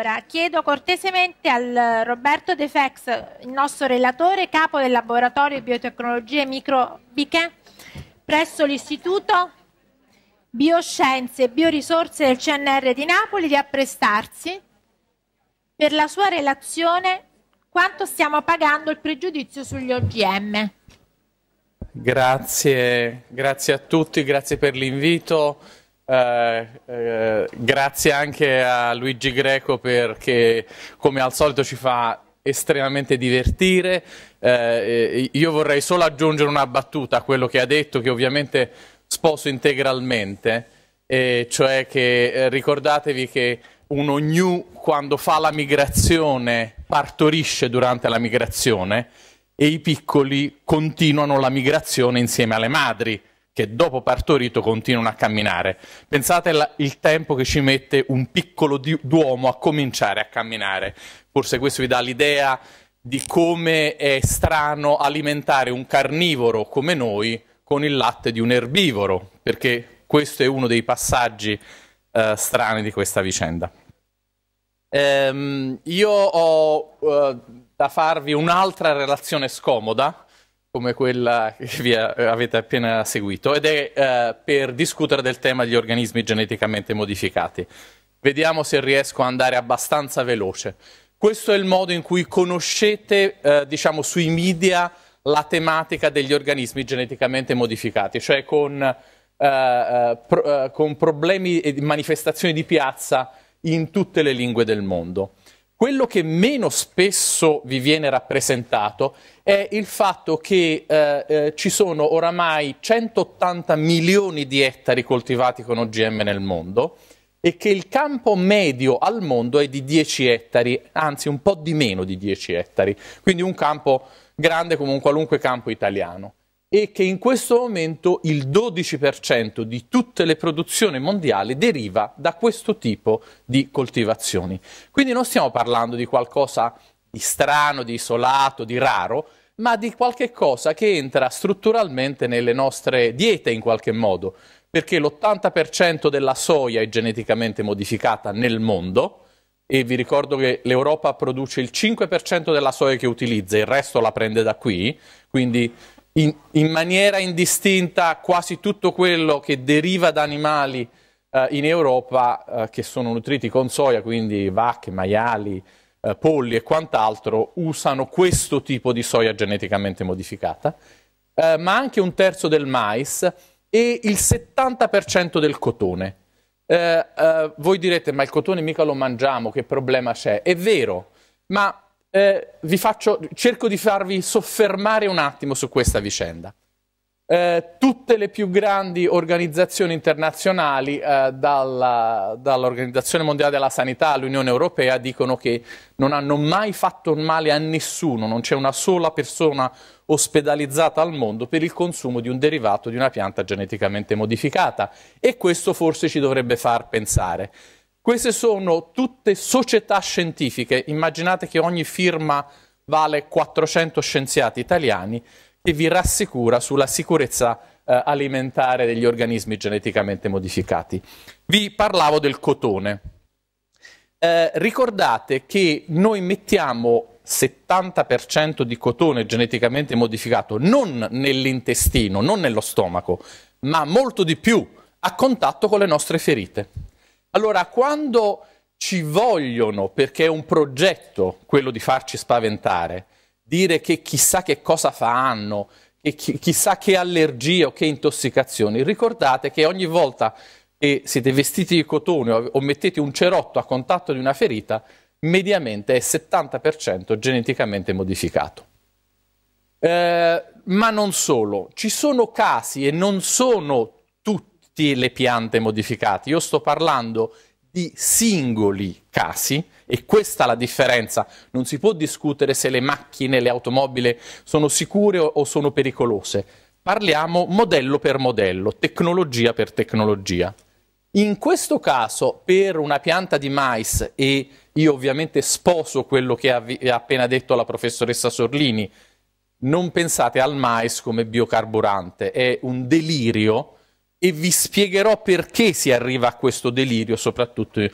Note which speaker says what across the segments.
Speaker 1: Allora, chiedo cortesemente al Roberto De Fex, il nostro relatore, capo del laboratorio biotecnologie microbiche presso l'Istituto Bioscienze e Biorisorse del CNR di Napoli, di apprestarsi per la sua relazione quanto stiamo pagando il pregiudizio sugli OGM.
Speaker 2: Grazie, grazie a tutti, grazie per l'invito. Eh, eh, grazie anche a Luigi Greco perché come al solito ci fa estremamente divertire. Eh, io vorrei solo aggiungere una battuta a quello che ha detto, che ovviamente sposo integralmente, eh, cioè che eh, ricordatevi che uno gnu quando fa la migrazione partorisce durante la migrazione e i piccoli continuano la migrazione insieme alle madri che dopo partorito continuano a camminare. Pensate al tempo che ci mette un piccolo duomo a cominciare a camminare. Forse questo vi dà l'idea di come è strano alimentare un carnivoro come noi con il latte di un erbivoro, perché questo è uno dei passaggi eh, strani di questa vicenda. Ehm, io ho eh, da farvi un'altra relazione scomoda, come quella che vi avete appena seguito ed è eh, per discutere del tema degli organismi geneticamente modificati. Vediamo se riesco a andare abbastanza veloce. Questo è il modo in cui conoscete, eh, diciamo, sui media la tematica degli organismi geneticamente modificati, cioè con, eh, eh pro, eh, con problemi e manifestazioni di piazza in tutte le lingue del mondo. Quello che meno spesso vi viene rappresentato è il fatto che eh, eh, ci sono oramai 180 milioni di ettari coltivati con OGM nel mondo e che il campo medio al mondo è di 10 ettari, anzi un po' di meno di 10 ettari, quindi un campo grande come un qualunque campo italiano e che in questo momento il 12% di tutte le produzioni mondiali deriva da questo tipo di coltivazioni. Quindi non stiamo parlando di qualcosa di strano, di isolato, di raro, ma di qualche cosa che entra strutturalmente nelle nostre diete in qualche modo, perché l'80% della soia è geneticamente modificata nel mondo e vi ricordo che l'Europa produce il 5% della soia che utilizza, il resto la prende da qui, quindi in, in, maniera indistinta quasi tutto quello che deriva da animali eh, in Europa eh, che sono nutriti con soia, quindi vacche, maiali, eh, polli e quant'altro, usano questo tipo di soia geneticamente modificata, eh, ma anche un terzo del mais e il 70% del cotone. Eh, eh, voi direte, ma il cotone mica lo mangiamo, che problema c'è? È vero, ma eh, faccio, cerco di farvi soffermare un attimo su questa vicenda. Eh, tutte le più grandi organizzazioni internazionali, eh, dalla, dall'Organizzazione Mondiale della Sanità all'Unione Europea, dicono che non hanno mai fatto male a nessuno, non c'è una sola persona ospedalizzata al mondo per il consumo di un derivato di una pianta geneticamente modificata e questo forse ci dovrebbe far pensare. Queste sono tutte società scientifiche, immaginate che ogni firma vale 400 scienziati italiani, che vi rassicura sulla sicurezza eh, alimentare degli organismi geneticamente modificati. Vi parlavo del cotone. Eh, ricordate che noi mettiamo 70% di cotone geneticamente modificato non nell'intestino, non nello stomaco, ma molto di più a contatto con le nostre ferite. Allora, quando ci vogliono, perché è un progetto quello di farci spaventare, dire che chissà che cosa fanno, che chi, chissà che allergie o che intossicazioni, ricordate che ogni volta che siete vestiti di cotone o, o mettete un cerotto a contatto di una ferita, mediamente è 70% geneticamente modificato. Eh, ma non solo, ci sono casi e non sono tutte le piante modificate, io sto parlando di singoli casi e questa è la differenza. Non si può discutere se le macchine, le automobili sono sicure o sono pericolose. Parliamo modello per modello, tecnologia per tecnologia. In questo caso, per una pianta di mais, e io ovviamente sposo quello che ha appena detto la professoressa Sorlini, non pensate al mais come biocarburante, è un delirio e vi spiegherò perché si arriva a questo delirio, soprattutto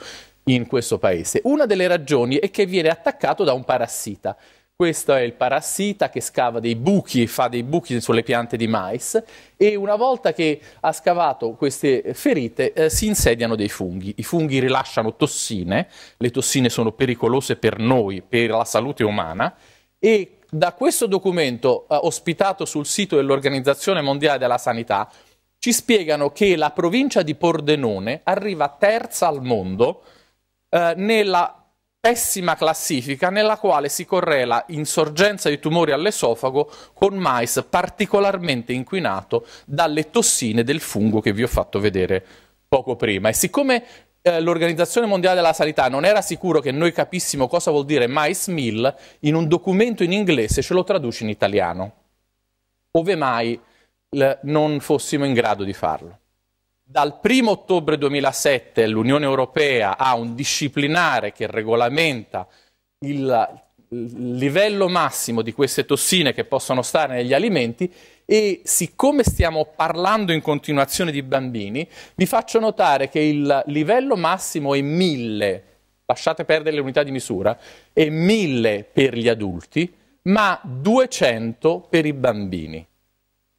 Speaker 2: in questo paese. Una delle ragioni è che viene attaccato da un parassita. Questo è il parassita che scava dei buchi, fa dei buchi sulle piante di mais e una volta che ha scavato queste ferite eh, si insediano dei funghi. I funghi rilasciano tossine, le tossine sono pericolose per noi, per la salute umana e da questo documento eh, ospitato sul sito dell'Organizzazione Mondiale della Sanità ci spiegano che la provincia di Pordenone arriva terza al mondo eh, nella pessima classifica nella quale si correla insorgenza di tumori all'esofago con mais particolarmente inquinato dalle tossine del fungo che vi ho fatto vedere poco prima. E siccome eh, l'Organizzazione Mondiale della Sanità non era sicuro che noi capissimo cosa vuol dire mais mill, in un documento in inglese ce lo traduce in italiano. Ove mai non fossimo in grado di farlo. Dal 1 ottobre 2007 l'Unione Europea ha un disciplinare che regolamenta il livello massimo di queste tossine che possono stare negli alimenti e siccome stiamo parlando in continuazione di bambini, vi faccio notare che il livello massimo è 1000, lasciate perdere le unità di misura, è 1000 per gli adulti, ma 200 per i bambini.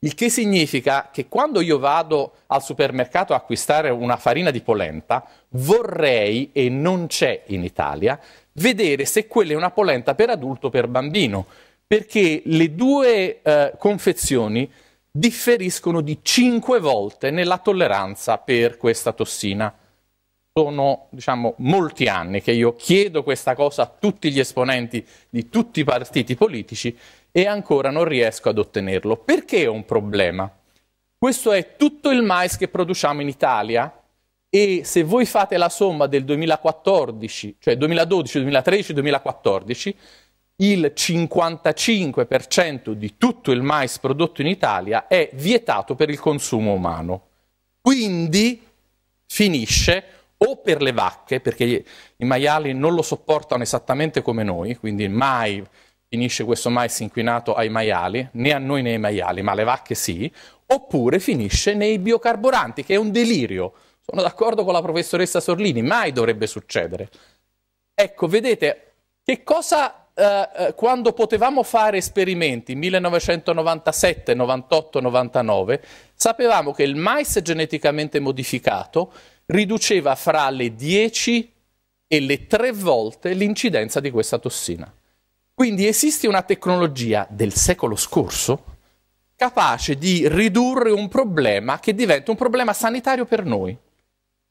Speaker 2: Il che significa che quando io vado al supermercato a acquistare una farina di polenta, vorrei, e non c'è in Italia, vedere se quella è una polenta per adulto o per bambino, perché le due eh, confezioni differiscono di 5 volte nella tolleranza per questa tossina. Sono diciamo, molti anni che io chiedo questa cosa a tutti gli esponenti di tutti i partiti politici e ancora non riesco ad ottenerlo. Perché è un problema? Questo è tutto il mais che produciamo in Italia e se voi fate la somma del 2014, cioè 2012, 2013, 2014, il 55% di tutto il mais prodotto in Italia è vietato per il consumo umano. Quindi finisce o per le vacche, perché i maiali non lo sopportano esattamente come noi, quindi mai finisce questo mais inquinato ai maiali, né a noi né ai maiali, ma alle vacche sì, oppure finisce nei biocarburanti, che è un delirio. Sono d'accordo con la professoressa Sorlini, mai dovrebbe succedere. Ecco, vedete, che cosa eh, eh quando potevamo fare esperimenti 1997, 98, 99, sapevamo che il mais geneticamente modificato riduceva fra le 10 e le 3 volte l'incidenza di questa tossina. Quindi esiste una tecnologia del secolo scorso capace di ridurre un problema che diventa un problema sanitario per noi.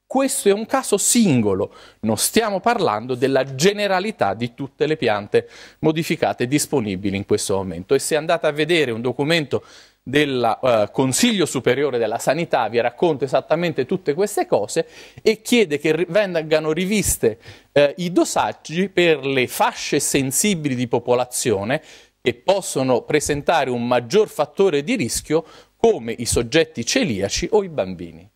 Speaker 2: Questo è un caso singolo, non stiamo parlando della generalità di tutte le piante modificate disponibili in questo momento. E se andate a vedere un documento del eh, Consiglio Superiore della Sanità, vi racconta esattamente tutte queste cose, e chiede che vengano riviste eh, i dosaggi per le fasce sensibili di popolazione che possono presentare un maggior fattore di rischio come i soggetti celiaci o i bambini.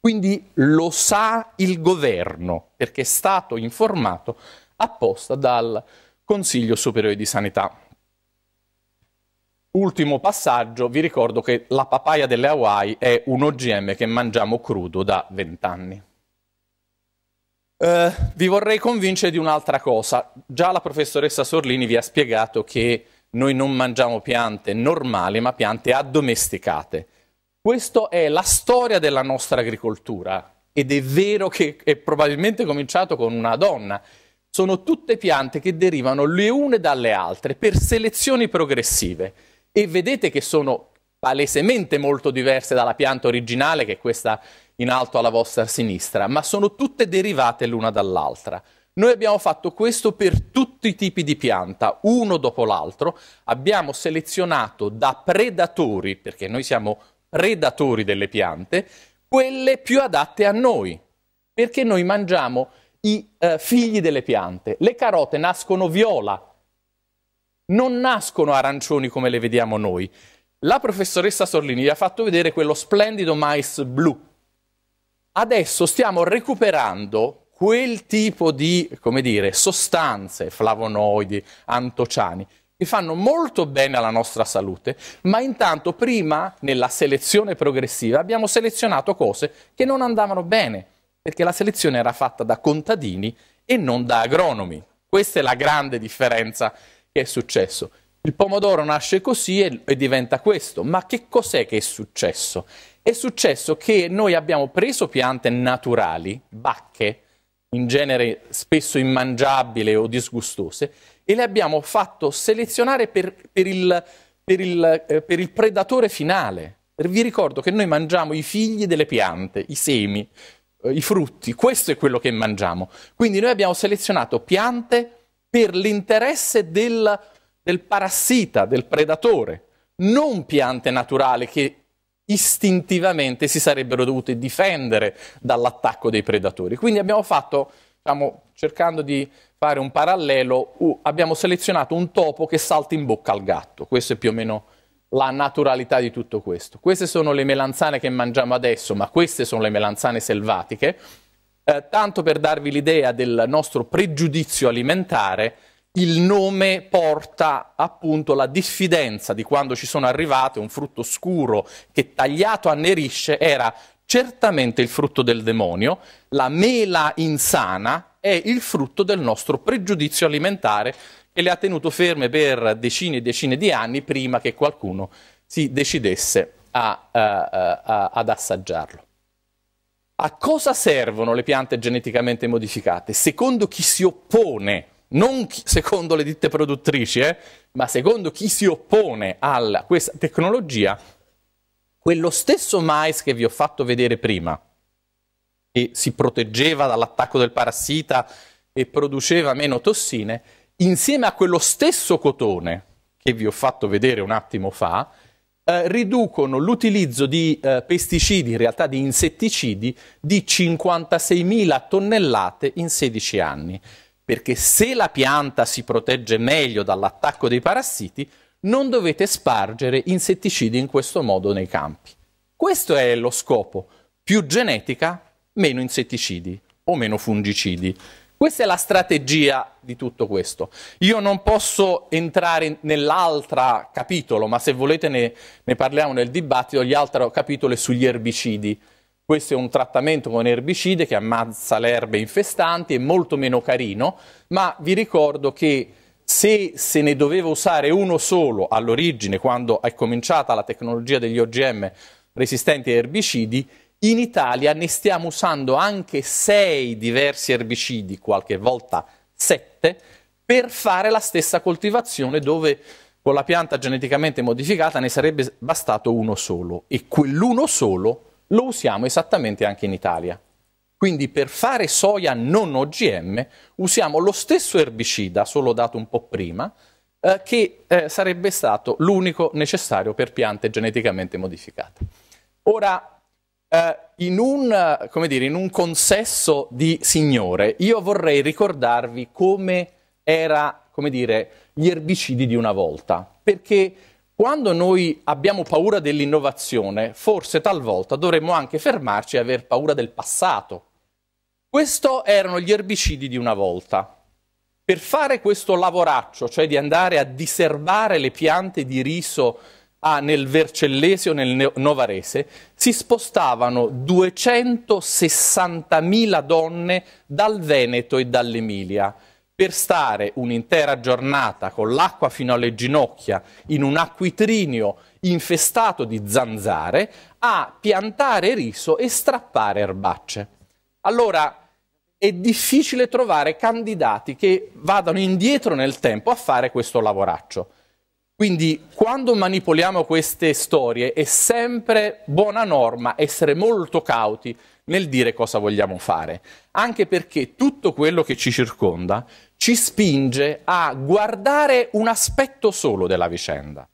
Speaker 2: Quindi lo sa il governo, perché è stato informato apposta dal Consiglio Superiore di Sanità. Ultimo passaggio, vi ricordo che la papaya delle Hawaii è un OGM che mangiamo crudo da vent'anni. anni. Eh, vi vorrei convincere di un'altra cosa. Già la professoressa Sorlini vi ha spiegato che noi non mangiamo piante normali, ma piante addomesticate. Questa è la storia della nostra agricoltura ed è vero che è probabilmente cominciato con una donna. Sono tutte piante che derivano le une dalle altre per selezioni progressive e vedete che sono palesemente molto diverse dalla pianta originale, che è questa in alto alla vostra sinistra, ma sono tutte derivate l'una dall'altra. Noi abbiamo fatto questo per tutti i tipi di pianta, uno dopo l'altro. Abbiamo selezionato da predatori, perché noi siamo predatori delle piante, quelle più adatte a noi, perché noi mangiamo i eh, figli delle piante. Le carote nascono viola non nascono arancioni come le vediamo noi. La professoressa Sorlini gli ha fatto vedere quello splendido mais blu. Adesso stiamo recuperando quel tipo di, dire, sostanze, flavonoidi, antociani, che fanno molto bene alla nostra salute, ma intanto prima, nella selezione progressiva, abbiamo selezionato cose che non andavano bene, perché la selezione era fatta da contadini e non da agronomi. Questa è la grande differenza che è successo? Il pomodoro nasce così e, e diventa questo, ma che cos'è che è successo? È successo che noi abbiamo preso piante naturali, bacche, in genere spesso immangiabili o disgustose, e le abbiamo fatto selezionare per, per, il, per, il, eh, per il predatore finale. Vi ricordo che noi mangiamo i figli delle piante, i semi, eh, i frutti, questo è quello che mangiamo. Quindi noi abbiamo selezionato piante per l'interesse del, del parassita, del predatore, non piante naturali che istintivamente si sarebbero dovute difendere dall'attacco dei predatori. Quindi abbiamo fatto, diciamo, cercando di fare un parallelo, abbiamo selezionato un topo che salta in bocca al gatto. Questa è più o meno la naturalità di tutto questo. Queste sono le melanzane che mangiamo adesso, ma queste sono le melanzane selvatiche eh, tanto per darvi l'idea del nostro pregiudizio alimentare, il nome porta appunto la diffidenza di quando ci sono arrivate un frutto scuro che tagliato annerisce era certamente il frutto del demonio, la mela insana è il frutto del nostro pregiudizio alimentare che le ha tenuto ferme per decine e decine di anni prima che qualcuno si decidesse a, a, eh, eh, a, ad assaggiarlo. A cosa servono le piante geneticamente modificate? Secondo chi si oppone, non chi, secondo le ditte produttrici, eh, ma secondo chi si oppone a questa tecnologia, quello stesso mais che vi ho fatto vedere prima, che si proteggeva dall'attacco del parassita e produceva meno tossine, insieme a quello stesso cotone che vi ho fatto vedere un attimo fa, eh, riducono l'utilizzo di eh, pesticidi, in realtà di insetticidi, di 56.000 tonnellate in 16 anni. Perché se la pianta si protegge meglio dall'attacco dei parassiti, non dovete spargere insetticidi in questo modo nei campi. Questo è lo scopo. Più genetica, meno insetticidi o meno fungicidi. Questa è la strategia di tutto questo. Io non posso entrare nell'altro capitolo, ma se volete ne, ne parliamo nel dibattito, l'altro capitolo è sugli erbicidi. Questo è un trattamento con erbicide che ammazza le erbe infestanti, è molto meno carino, ma vi ricordo che se se ne doveva usare uno solo all'origine, quando è cominciata la tecnologia degli OGM resistenti ai erbicidi, in Italia ne stiamo usando anche sei diversi erbicidi, qualche volta sette, per fare la stessa coltivazione dove con la pianta geneticamente modificata ne sarebbe bastato uno solo e quell'uno solo lo usiamo esattamente anche in Italia. Quindi per fare soia non OGM usiamo lo stesso erbicida, solo dato un po' prima, eh, che eh, sarebbe stato l'unico necessario per piante geneticamente modificate. Ora eh, in, un, eh, dire, in un consesso di signore, io vorrei ricordarvi come erano gli erbicidi di una volta, perché quando noi abbiamo paura dell'innovazione, forse talvolta dovremmo anche fermarci e aver paura del passato. Questi erano gli erbicidi di una volta. Per fare questo lavoraccio, cioè di andare a diserbare le piante di riso a ah, nel Vercellesio, nel Novarese, si spostavano 260.000 donne dal Veneto e dall'Emilia per stare un'intera giornata con l'acqua fino alle ginocchia in un acquitrinio infestato di zanzare a piantare riso e strappare erbacce. Allora è difficile trovare candidati che vadano indietro nel tempo a fare questo lavoraccio. Quindi quando manipoliamo queste storie è sempre buona norma essere molto cauti nel dire cosa vogliamo fare, anche perché tutto quello che ci circonda ci spinge a guardare un aspetto solo della vicenda,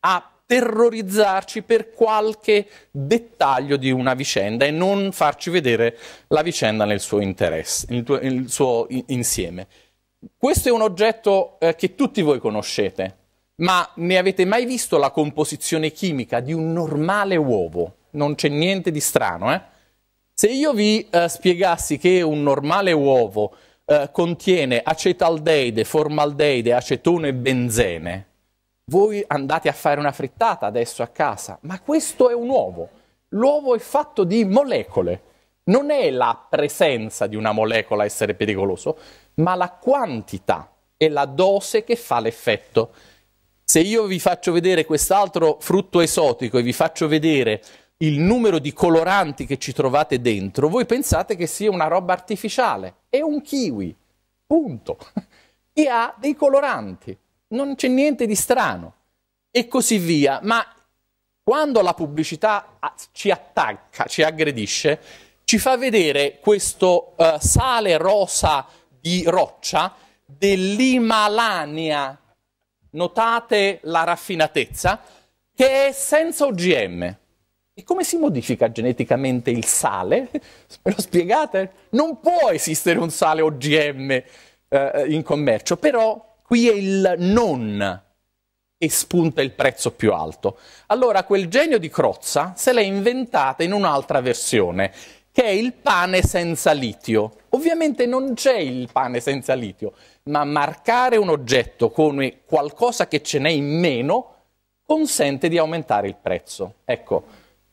Speaker 2: a terrorizzarci per qualche dettaglio di una vicenda e non farci vedere la vicenda nel suo interesse, nel, suo insieme. Questo è un oggetto eh, che tutti voi conoscete, ma ne avete mai visto la composizione chimica di un normale uovo? Non c'è niente di strano, eh? Se io vi eh, spiegassi che un normale uovo eh, contiene acetaldeide, formaldeide, acetone e benzene, voi andate a fare una frittata adesso a casa, ma questo è un uovo. L'uovo è fatto di molecole. Non è la presenza di una molecola a essere pericoloso, ma la quantità e la dose che fa l'effetto. Se io vi faccio vedere quest'altro frutto esotico e vi faccio vedere il numero di coloranti che ci trovate dentro, voi pensate che sia una roba artificiale. È un kiwi, punto. E ha dei coloranti, non c'è niente di strano. E così via. Ma quando la pubblicità ah, ci attacca, ci aggredisce, ci fa vedere questo uh, sale rosa di roccia dell'Himalania notate la raffinatezza, che è senza OGM. E come si modifica geneticamente il sale? Me lo spiegate? Non può esistere un sale OGM eh, in commercio, però qui è il non e spunta il prezzo più alto. Allora quel genio di Crozza se l'è inventata in un'altra versione, che è il pane senza litio Ovviamente non c'è il pane senza litio, ma marcare un oggetto come qualcosa che ce n'è in meno consente di aumentare il prezzo. Ecco,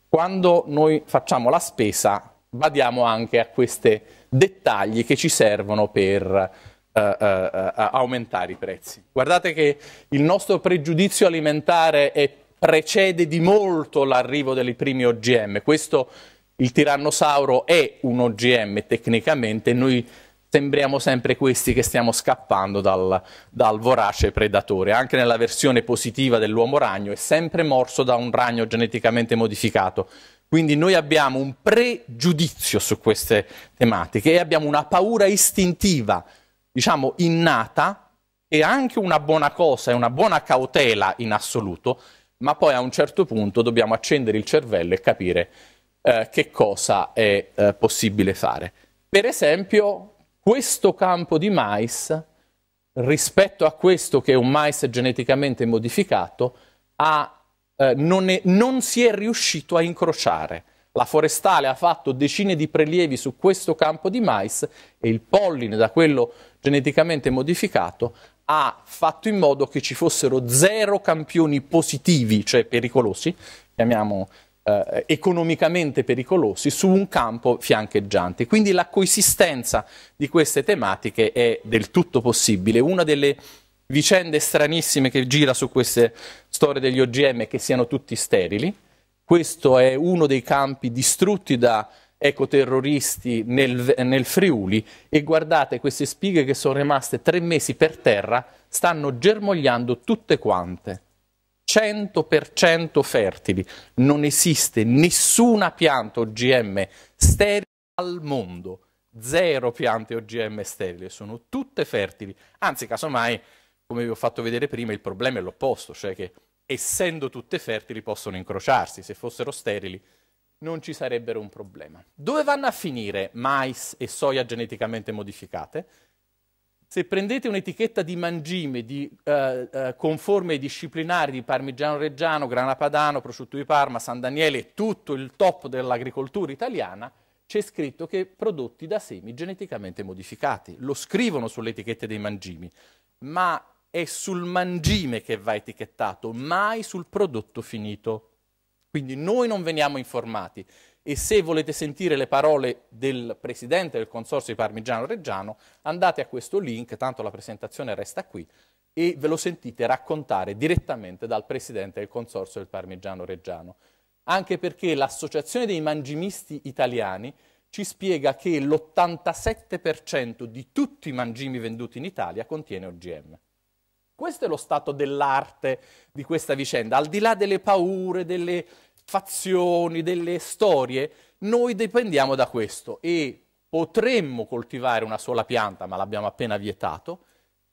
Speaker 2: quando noi facciamo la spesa badiamo anche a questi dettagli che ci servono per uh, uh, uh, aumentare i prezzi. Guardate che il nostro pregiudizio alimentare è precede di molto l'arrivo dei primi OGM. Questo il tirannosauro è un OGM tecnicamente, noi sembriamo sempre questi che stiamo scappando dal, dal, vorace predatore. Anche nella versione positiva dell'uomo ragno è sempre morso da un ragno geneticamente modificato. Quindi noi abbiamo un pregiudizio su queste tematiche e abbiamo una paura istintiva, diciamo innata, che è anche una buona cosa, è una buona cautela in assoluto, ma poi a un certo punto dobbiamo accendere il cervello e capire eh, che cosa è eh, possibile fare. Per esempio, questo campo di mais, rispetto a questo che è un mais geneticamente modificato, ha, eh, non, è, non si è riuscito a incrociare. La forestale ha fatto decine di prelievi su questo campo di mais e il polline da quello geneticamente modificato ha fatto in modo che ci fossero zero campioni positivi, cioè pericolosi, chiamiamo eh, economicamente pericolosi su un campo fiancheggiante. Quindi la coesistenza di queste tematiche è del tutto possibile. Una delle vicende stranissime che gira su queste storie degli OGM è che siano tutti sterili. Questo è uno dei campi distrutti da ecoterroristi nel, nel Friuli e guardate queste spighe che sono rimaste tre mesi per terra, stanno germogliando tutte quante. 100% fertili. Non esiste nessuna pianta OGM sterile al mondo. Zero piante OGM sterili, sono tutte fertili. Anzi, casomai, come vi ho fatto vedere prima, il problema è l'opposto, cioè che essendo tutte fertili possono incrociarsi, se fossero sterili non ci sarebbero un problema. Dove vanno a finire mais e soia geneticamente modificate? Se prendete un'etichetta di mangime di, eh, eh, con disciplinari di parmigiano reggiano, grana padano, prosciutto di Parma, San Daniele, tutto il top dell'agricoltura italiana, c'è scritto che prodotti da semi geneticamente modificati. Lo scrivono sulle etichette dei mangimi, ma è sul mangime che va etichettato, mai sul prodotto finito. Quindi noi non veniamo informati e se volete sentire le parole del presidente del Consorzio di Parmigiano Reggiano, andate a questo link, tanto la presentazione resta qui, e ve lo sentite raccontare direttamente dal presidente del Consorzio del Parmigiano Reggiano. Anche perché l'Associazione dei Mangimisti Italiani ci spiega che l'87% di tutti i mangimi venduti in Italia contiene OGM. Questo è lo stato dell'arte di questa vicenda, al di là delle paure, delle fazioni, delle storie, noi dipendiamo da questo e potremmo coltivare una sola pianta, ma l'abbiamo appena vietato,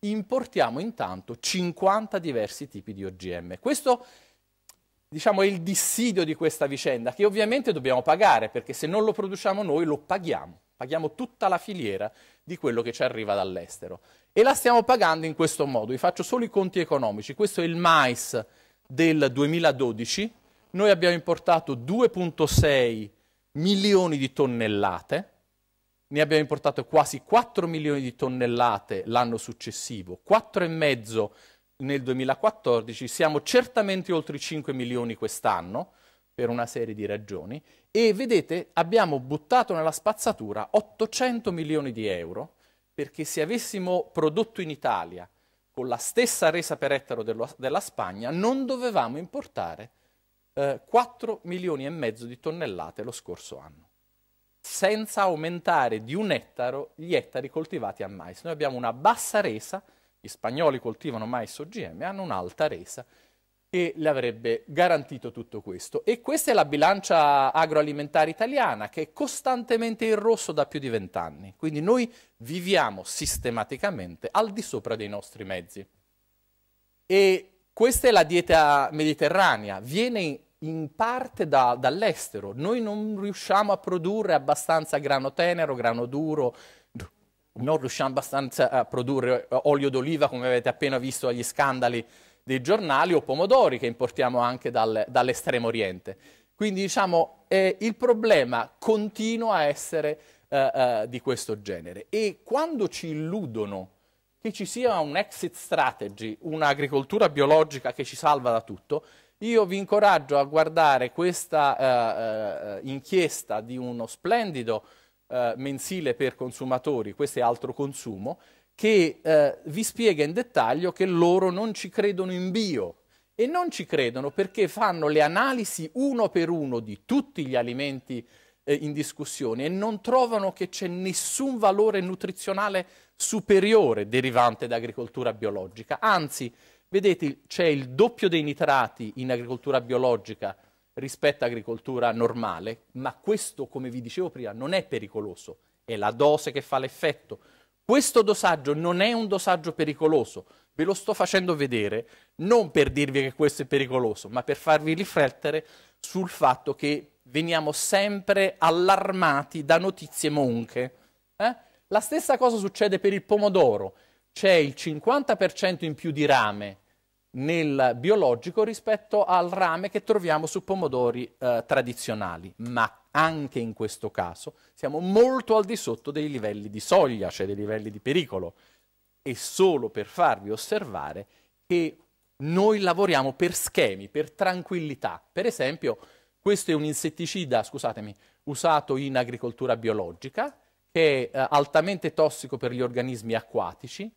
Speaker 2: importiamo intanto 50 diversi tipi di OGM. Questo diciamo, è il dissidio di questa vicenda, che ovviamente dobbiamo pagare, perché se non lo produciamo noi lo paghiamo, paghiamo tutta la filiera di quello che ci arriva dall'estero. E la stiamo pagando in questo modo, vi faccio solo i conti economici, questo è il mais del 2012, noi abbiamo importato 2.6 milioni di tonnellate, ne abbiamo importato quasi 4 milioni di tonnellate l'anno successivo, 4,5 nel 2014, siamo certamente oltre i 5 milioni quest'anno per una serie di ragioni e vedete abbiamo buttato nella spazzatura 800 milioni di euro perché se avessimo prodotto in Italia con la stessa resa per ettaro dello, della Spagna non dovevamo importare 4 eh, milioni e mezzo di tonnellate lo scorso anno senza aumentare di un ettaro gli ettari coltivati a mais. Noi abbiamo una bassa resa, gli spagnoli coltivano mais OGM, hanno un'alta resa che le avrebbe garantito tutto questo. E questa è la bilancia agroalimentare italiana che è costantemente in rosso da più di vent'anni. Quindi noi viviamo sistematicamente al di sopra dei nostri mezzi. E questa è la dieta mediterranea, viene in parte da, dall'estero. Noi non riusciamo a produrre abbastanza grano tenero, grano duro, non riusciamo abbastanza a produrre eh, olio d'oliva, come avete appena visto agli scandali dei giornali, o pomodori che importiamo anche dal, dall'estremo oriente. Quindi diciamo eh, il problema continua a essere eh, eh, di questo genere. E quando ci illudono che ci sia un exit strategy, un'agricoltura biologica che ci salva da tutto, io vi incoraggio a guardare questa eh, eh, inchiesta di uno splendido eh, mensile per consumatori, questo è altro consumo, che eh, vi spiega in dettaglio che loro non ci credono in bio e non ci credono perché fanno le analisi uno per uno di tutti gli alimenti eh, in discussione e non trovano che c'è nessun valore nutrizionale superiore derivante da agricoltura biologica, anzi Vedete, c'è il doppio dei nitrati in agricoltura biologica rispetto all'agricoltura normale, ma questo, come vi dicevo prima, non è pericoloso, è la dose che fa l'effetto. Questo dosaggio non è un dosaggio pericoloso, ve lo sto facendo vedere non per dirvi che questo è pericoloso, ma per farvi riflettere sul fatto che veniamo sempre allarmati da notizie monche. Eh? La stessa cosa succede per il pomodoro c'è il 50% in più di rame nel biologico rispetto al rame che troviamo su pomodori eh, tradizionali, ma anche in questo caso siamo molto al di sotto dei livelli di soglia, cioè dei livelli di pericolo. E solo per farvi osservare che noi lavoriamo per schemi, per tranquillità. Per esempio, questo è un insetticida, scusatemi, usato in agricoltura biologica, che è eh, altamente tossico per gli organismi acquatici,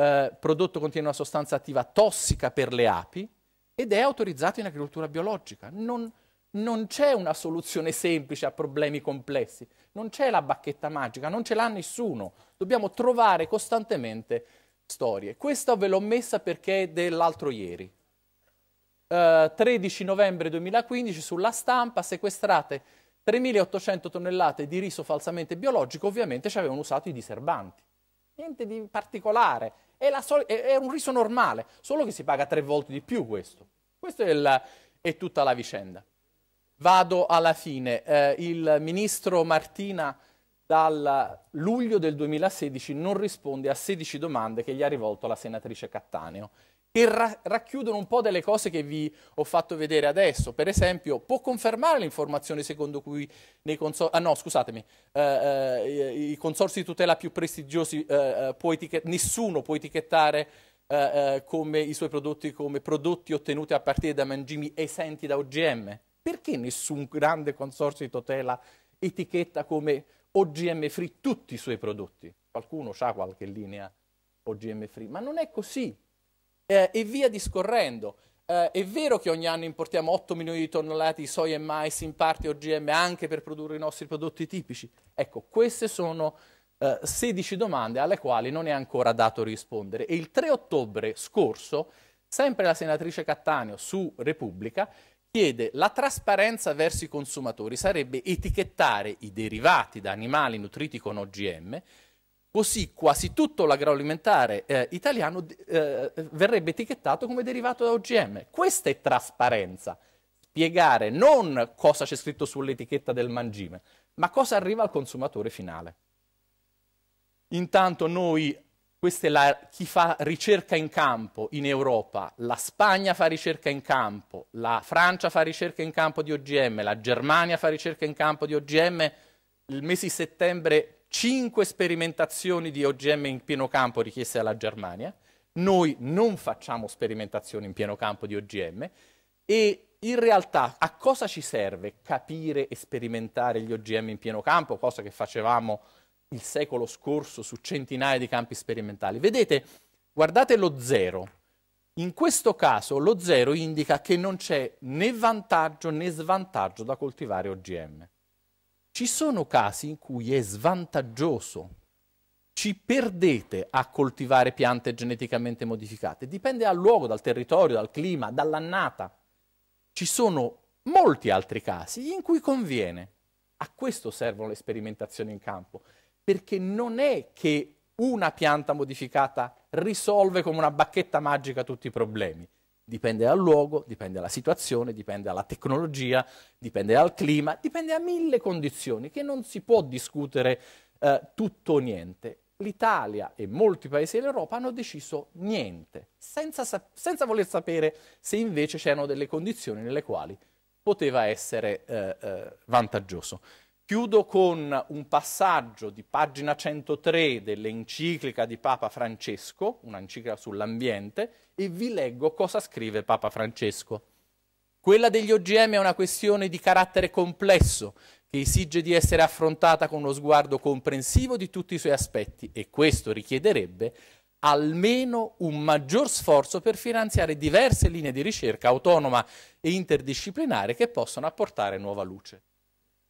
Speaker 2: eh, prodotto contiene una sostanza attiva tossica per le api ed è autorizzato in agricoltura biologica. Non, non c'è una soluzione semplice a problemi complessi, non c'è la bacchetta magica, non ce l'ha nessuno. Dobbiamo trovare costantemente storie. Questa ve l'ho messa perché è dell'altro ieri. Uh, eh, 13 novembre 2015 sulla stampa sequestrate 3.800 tonnellate di riso falsamente biologico, ovviamente ci avevano usato i diserbanti. Niente di particolare, è, soli- è, un riso normale, solo che si paga tre volte di più questo. Questa è, è tutta la vicenda. Vado alla fine. Eh, il ministro Martina dal luglio del 2016 non risponde a 16 domande che gli ha rivolto la senatrice Cattaneo e ra- racchiudono un po' delle cose che vi ho fatto vedere adesso. Per esempio, può confermare l'informazione secondo cui consor- ah, no, eh, eh, i consorsi di tutela più prestigiosi eh, eh può etichet- nessuno può etichettare eh, eh, come i suoi prodotti come prodotti ottenuti a partire da mangimi esenti da OGM? Perché nessun grande consorzio di tutela etichetta come OGM free tutti i suoi prodotti? Qualcuno ha qualche linea OGM free, ma non è così eh, e via discorrendo. Eh, è vero che ogni anno importiamo 8 milioni di tonnellate di soia e mais, in parte OGM, anche per produrre i nostri prodotti tipici? Ecco, queste sono eh, 16 domande alle quali non è ancora dato rispondere. E il 3 ottobre scorso, sempre la senatrice Cattaneo su Repubblica chiede la trasparenza verso i consumatori, sarebbe etichettare i derivati da animali nutriti con OGM Così quasi tutto l'agroalimentare eh, italiano eh, verrebbe etichettato come derivato da OGM. Questa è trasparenza. Spiegare non cosa c'è scritto sull'etichetta del mangime, ma cosa arriva al consumatore finale. Intanto noi, questa è la, chi fa ricerca in campo in Europa, la Spagna fa ricerca in campo, la Francia fa ricerca in campo di OGM, la Germania fa ricerca in campo di OGM, il mese di settembre cinque sperimentazioni di OGM in pieno campo richieste dalla Germania, noi non facciamo sperimentazioni in pieno campo di OGM e in realtà a cosa ci serve capire e sperimentare gli OGM in pieno campo, cosa che facevamo il secolo scorso su centinaia di campi sperimentali? Vedete, guardate lo zero. In questo caso lo zero indica che non c'è né vantaggio né svantaggio da coltivare OGM. Ci sono casi in cui è svantaggioso, ci perdete a coltivare piante geneticamente modificate, dipende dal luogo, dal territorio, dal clima, dall'annata. Ci sono molti altri casi in cui conviene. A questo servono le sperimentazioni in campo, perché non è che una pianta modificata risolve come una bacchetta magica tutti i problemi. Dipende dal luogo, dipende dalla situazione, dipende dalla tecnologia, dipende dal clima, dipende da mille condizioni che non si può discutere eh, tutto o niente. L'Italia e molti paesi dell'Europa hanno deciso niente, senza, senza voler sapere se invece c'erano delle condizioni nelle quali poteva essere eh, eh, vantaggioso. Chiudo con un passaggio di pagina 103 dell'enciclica di Papa Francesco, un'enciclica sull'ambiente, e vi leggo cosa scrive Papa Francesco. Quella degli OGM è una questione di carattere complesso che esige di essere affrontata con uno sguardo comprensivo di tutti i suoi aspetti e questo richiederebbe almeno un maggior sforzo per finanziare diverse linee di ricerca autonoma e interdisciplinare che possono apportare nuova luce.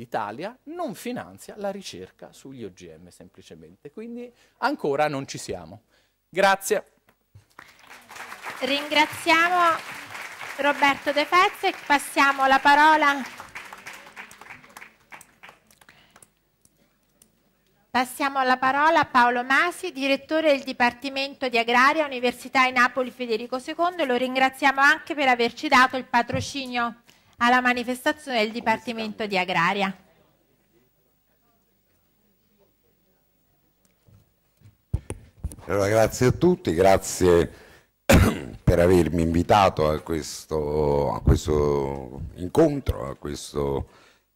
Speaker 2: L'Italia non finanzia la ricerca sugli OGM semplicemente, quindi ancora non ci siamo. Grazie.
Speaker 1: Ringraziamo Roberto De Fezze e passiamo la parola. Passiamo la parola a Paolo Masi, direttore del Dipartimento di Agraria, Università di Napoli Federico II. Lo ringraziamo anche per averci dato il patrocinio alla manifestazione del Dipartimento di Agraria.
Speaker 3: Allora, grazie a tutti, grazie per avermi invitato a questo, a questo incontro, a questo,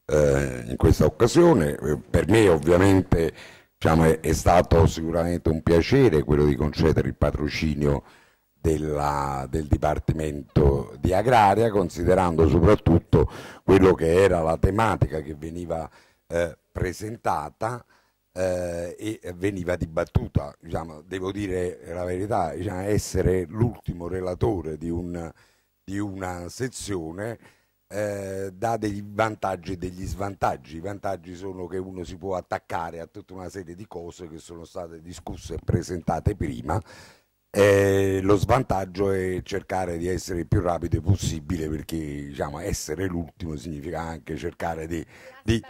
Speaker 3: eh, in questa occasione. Per me ovviamente diciamo, è, è stato sicuramente un piacere quello di concedere il patrocinio della, del Dipartimento di Agraria, considerando soprattutto quello che era la tematica che veniva eh, presentata eh, e veniva dibattuta. Diciamo, devo dire la verità, diciamo, essere l'ultimo relatore di, un, di, una sezione eh, dà dei vantaggi e degli svantaggi. I vantaggi sono che uno si può attaccare a tutta una serie di cose che sono state discusse e presentate prima eh, lo svantaggio è cercare di essere il più rapido possibile perché diciamo, essere l'ultimo significa anche cercare di... di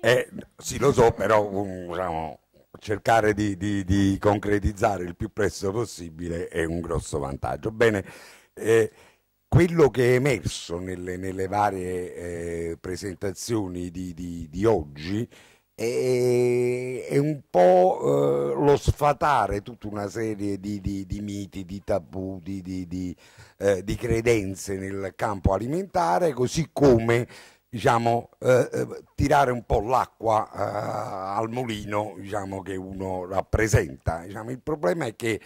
Speaker 3: eh, sì, lo so, però mm, diciamo, cercare di, di, di, concretizzare il più presto possibile è un grosso vantaggio. Bene, eh, quello che è emerso nelle, nelle varie eh, presentazioni di, oggi è, è un po' eh, lo sfatare tutta una serie di, di, di miti, di tabù, di, eh, di, credenze nel campo alimentare, così come diciamo, eh, eh tirare un po' l'acqua eh, al mulino diciamo, che uno rappresenta. Diciamo, il problema è che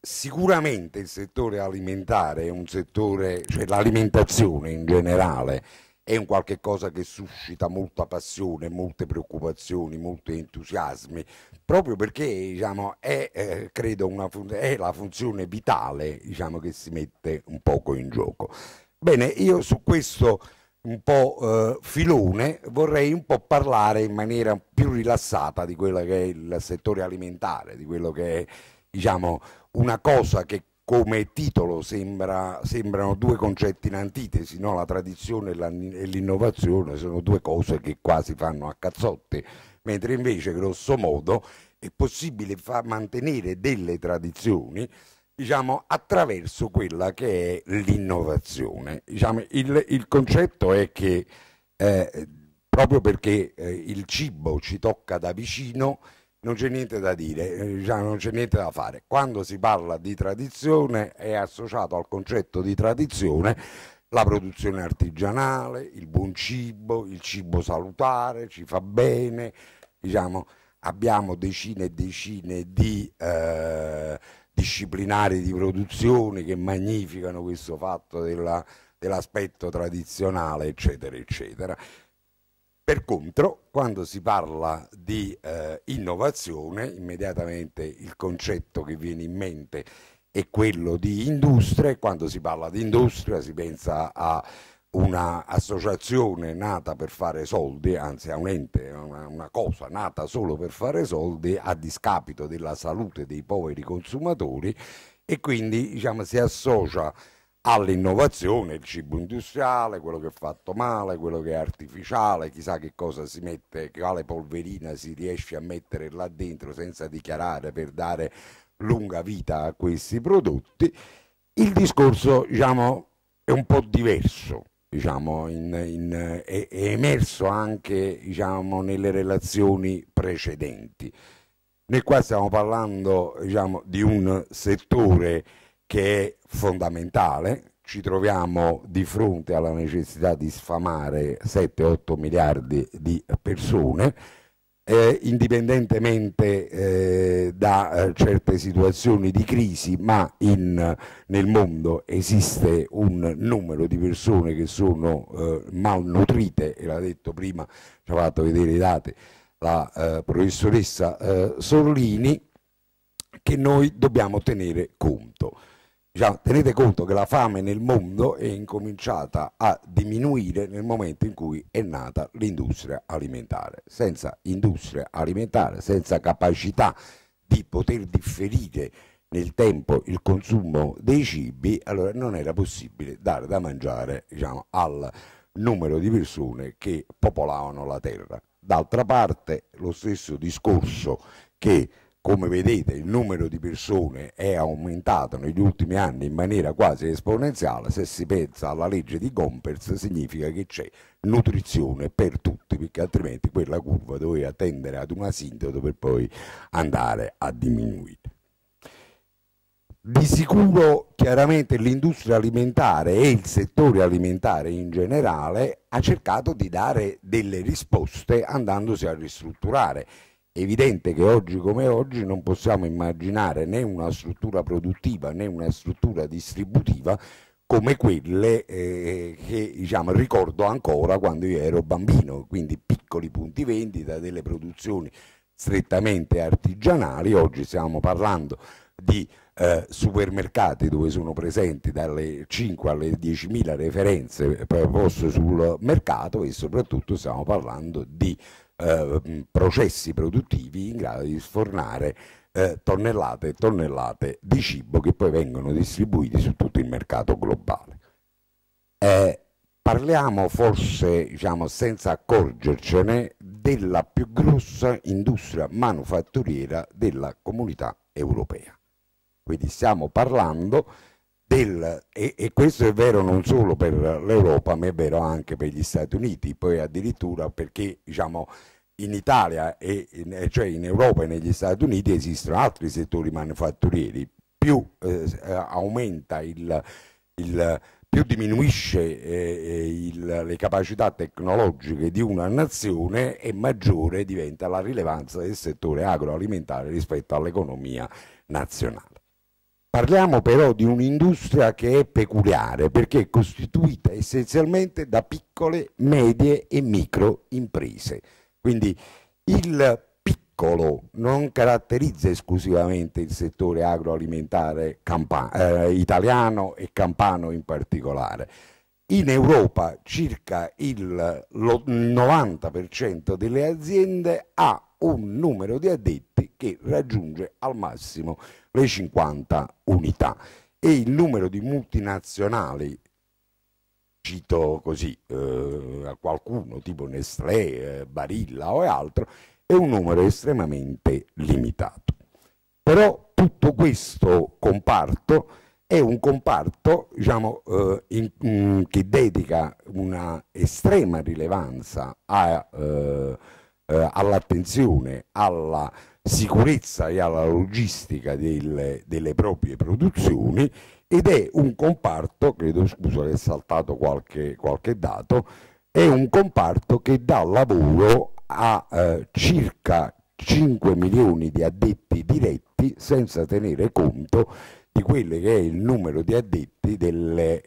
Speaker 3: sicuramente il settore alimentare è un settore, cioè l'alimentazione in generale, è un qualche cosa che suscita molta passione, molte preoccupazioni, molti entusiasmi, proprio perché diciamo, è, eh, credo una è la funzione vitale diciamo, che si mette un poco in gioco. Bene, io su questo un po' eh, filone, vorrei un po' parlare in maniera più rilassata di quello che è il settore alimentare, di quello che è diciamo, una cosa che come titolo sembra, sembrano due concetti in antitesi, no? la tradizione e l'innovazione sono due cose che quasi fanno a cazzotte, mentre invece grosso modo è possibile far mantenere delle tradizioni diciamo, attraverso quella che è l'innovazione. Diciamo, il, il, concetto è che eh, proprio perché eh, il cibo ci tocca da vicino, non c'è niente da dire, eh, non c'è niente da fare. Quando si parla di tradizione è associato al concetto di tradizione la produzione artigianale, il buon cibo, il cibo salutare, ci fa bene, diciamo, abbiamo decine e decine di eh, disciplinari di produzione che magnificano questo fatto dell'aspetto tradizionale, eccetera, eccetera. Per contro, quando si parla di eh, innovazione, immediatamente il concetto che viene in mente è quello di industria e quando si parla di industria si pensa a un'associazione nata per fare soldi, anzi a un ente, una, una, cosa nata solo per fare soldi a discapito della salute dei poveri consumatori e quindi diciamo, si associa all'innovazione, il cibo industriale, quello che è fatto male, quello che è artificiale, chissà che cosa si mette, quale polverina si riesce a mettere là dentro senza dichiarare per dare lunga vita a questi prodotti, il discorso diciamo, è un po' diverso. Diciamo, in, in, è, è, emerso anche diciamo, nelle relazioni precedenti. Noi qua stiamo parlando diciamo, di un settore che è fondamentale, ci troviamo di fronte alla necessità di sfamare 7-8 miliardi di persone, eh, indipendentemente eh, da eh, certe situazioni di crisi, ma in, nel mondo esiste un numero di persone che sono eh, malnutrite, e l'ha detto prima, ci ha fatto vedere i dati la eh, professoressa eh, Sorlini, che noi dobbiamo tenere conto. Diciamo, tenete conto che la fame nel mondo è incominciata a diminuire nel momento in cui è nata l'industria alimentare. Senza industria alimentare, senza capacità di poter differire nel tempo il consumo dei cibi, allora non era possibile dare da mangiare diciamo, al numero di persone che popolavano la terra. D'altra parte lo stesso discorso che come vedete il numero di persone è aumentato negli ultimi anni in maniera quasi esponenziale, se si pensa alla legge di Gompers significa che c'è nutrizione per tutti, perché altrimenti quella curva doveva tendere ad una sintoto per poi andare a diminuire. Di sicuro chiaramente l'industria alimentare e il settore alimentare in generale ha cercato di dare delle risposte andandosi a ristrutturare è evidente che oggi come oggi non possiamo immaginare né una struttura produttiva né una struttura distributiva come quelle eh, che diciamo, ricordo ancora quando io ero bambino, quindi piccoli punti vendita, delle produzioni strettamente artigianali, oggi stiamo parlando di eh, supermercati dove sono presenti dalle 5 alle 10.000 referenze proposte eh, sul mercato e soprattutto stiamo parlando di eh, mm, processi produttivi in grado di sfornare eh, tonnellate e tonnellate di cibo che poi vengono distribuiti su tutto il mercato globale. Eh, parliamo forse, diciamo, senza accorgercene, della più grossa industria manufatturiera della comunità europea. Quindi stiamo parlando del, e, e, questo è vero non solo per l'Europa, ma è vero anche per gli Stati Uniti, poi addirittura perché diciamo, in Italia, e, in, cioè in Europa e negli Stati Uniti esistono altri settori manifatturieri, più eh, eh aumenta il, il, più diminuisce eh, eh, il, le capacità tecnologiche di una nazione e maggiore diventa la rilevanza del settore agroalimentare rispetto all'economia nazionale. Parliamo però di un'industria che è peculiare perché è costituita essenzialmente da piccole, medie e micro imprese. Quindi il piccolo non caratterizza esclusivamente il settore agroalimentare eh, italiano e campano in particolare. In Europa circa il 90% delle aziende ha un numero di addetti che raggiunge al massimo le 50 unità e il numero di multinazionali cito così eh, a qualcuno tipo Nestlé, eh, Barilla o altro è un numero estremamente limitato però tutto questo comparto è un comparto diciamo, eh, in, in, mm, che dedica una estrema rilevanza eh, eh, all'attenzione alla sicurezza e alla logistica delle, delle proprie produzioni ed è un comparto, credo scusa che è saltato qualche, qualche dato, è un comparto che dà lavoro a eh, circa 5 milioni di addetti diretti senza tenere conto di quello che è il numero di addetti del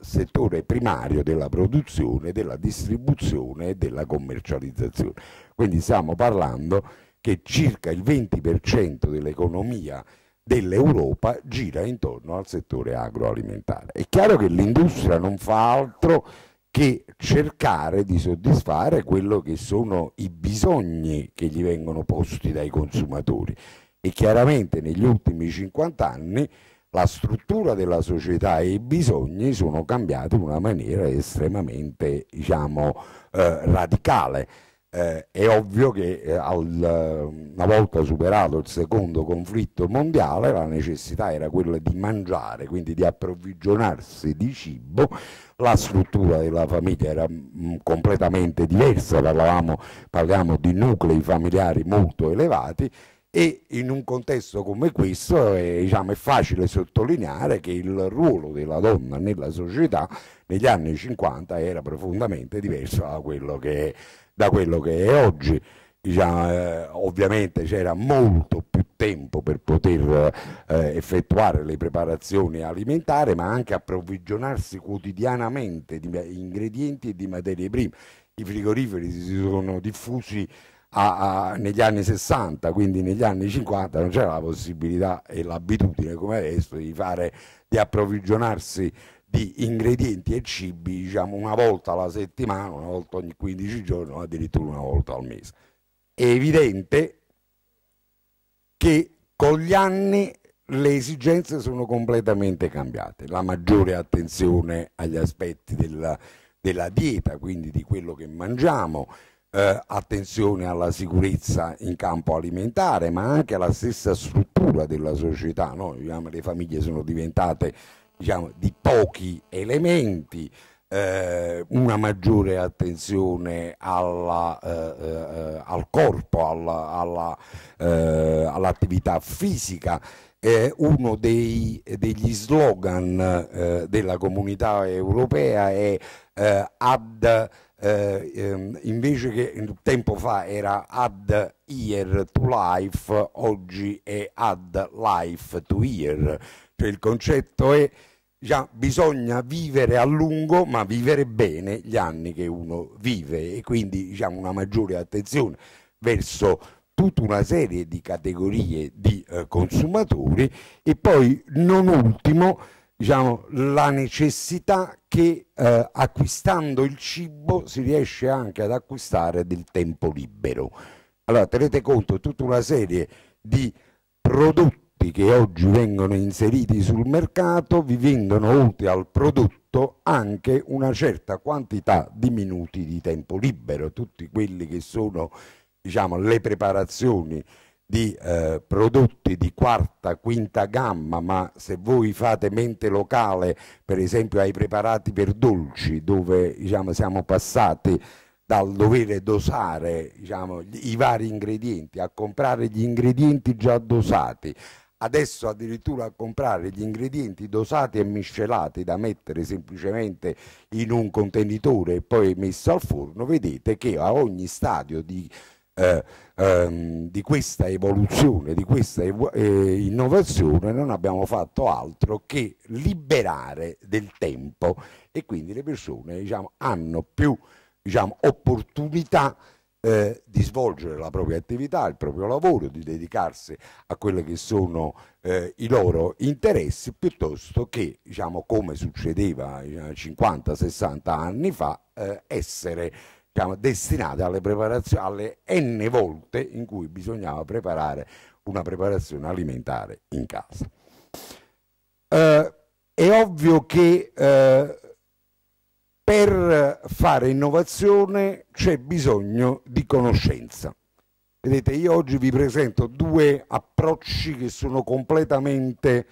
Speaker 3: settore primario della produzione, della distribuzione e della commercializzazione. Quindi stiamo parlando di che circa il 20% dell'economia dell'Europa gira intorno al settore agroalimentare. È chiaro che l'industria non fa altro che cercare di soddisfare quello che sono i bisogni che gli vengono posti dai consumatori e chiaramente negli ultimi 50 anni la struttura della società e i bisogni sono cambiati in una maniera estremamente diciamo, eh, radicale eh, è ovvio che eh, al, una volta superato il secondo conflitto mondiale la necessità era quella di mangiare, quindi di approvvigionarsi di cibo, la struttura della famiglia era mh, mm, completamente diversa, Parlavamo, parliamo di nuclei familiari molto elevati e in un contesto come questo è, eh, diciamo, è, facile sottolineare che il ruolo della donna nella società negli anni 50 era profondamente diverso da quello che è da quello che è oggi. Diciamo, eh, ovviamente c'era molto più tempo per poter eh, effettuare le preparazioni alimentari ma anche approvvigionarsi quotidianamente di ingredienti e di materie prime. I frigoriferi si sono diffusi a, a, negli anni 60, quindi negli anni 50 non c'era la possibilità e l'abitudine come adesso di, fare, di approvvigionarsi di ingredienti e cibi diciamo una volta alla settimana, una volta ogni 15 giorni, addirittura una volta al mese. È evidente che con gli anni le esigenze sono completamente cambiate, la maggiore attenzione agli aspetti della, della dieta, quindi di quello che mangiamo, eh, attenzione alla sicurezza in campo alimentare, ma anche alla stessa struttura della società. No? Diciamo, le famiglie sono diventate diciamo, di pochi elementi, eh, una maggiore attenzione alla, eh, eh, al corpo, eh, all'attività all fisica. uno dei, degli slogan eh, della comunità europea è eh, ad eh, ehm, invece che tempo fa era ad year to life, oggi è ad life to year, cioè il concetto è Già, bisogna vivere a lungo ma vivere bene gli anni che uno vive e quindi diciamo, una maggiore attenzione verso tutta una serie di categorie di eh, consumatori e poi non ultimo diciamo, la necessità che eh, acquistando il cibo si riesce anche ad acquistare del tempo libero. Allora tenete conto tutta una serie di prodotti prodotti che oggi vengono inseriti sul mercato vi vendono oltre al prodotto anche una certa quantità di minuti di tempo libero, tutti quelli che sono diciamo, le preparazioni di eh, prodotti di quarta, quinta gamma, ma se voi fate mente locale, per esempio ai preparati per dolci, dove diciamo, siamo passati dal dovere dosare diciamo, i vari ingredienti, a comprare gli ingredienti già dosati, adesso addirittura a comprare gli ingredienti dosati e miscelati da mettere semplicemente in un contenitore e poi messo al forno, vedete che a ogni stadio di, eh, ehm, di questa evoluzione, di questa eh, innovazione non abbiamo fatto altro che liberare del tempo e quindi le persone diciamo, hanno più diciamo, opportunità eh, di svolgere la propria attività, il proprio lavoro, di dedicarsi a quelli che sono eh, i loro interessi, piuttosto che, diciamo, come succedeva 50-60 eh, anni fa, eh, essere diciamo, destinate alle, alle n volte in cui bisognava preparare una preparazione alimentare in casa. Eh, è ovvio che eh, per fare innovazione c'è bisogno di conoscenza. Vedete, io oggi vi presento due approcci che sono completamente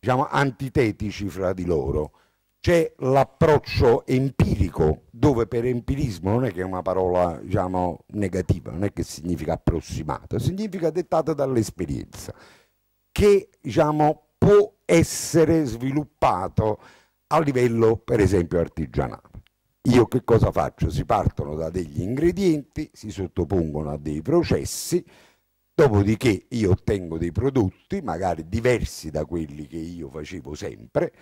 Speaker 3: diciamo, antitetici fra di loro. C'è l'approccio empirico, dove per empirismo non è che è una parola diciamo, negativa, non è che significa approssimato, significa dettata dall'esperienza, che diciamo, può essere sviluppato a livello per esempio artigianale. Io che cosa faccio? Si partono da degli ingredienti, si sottopongono a dei processi, dopodiché io ottengo dei prodotti, magari diversi da quelli che io facevo sempre,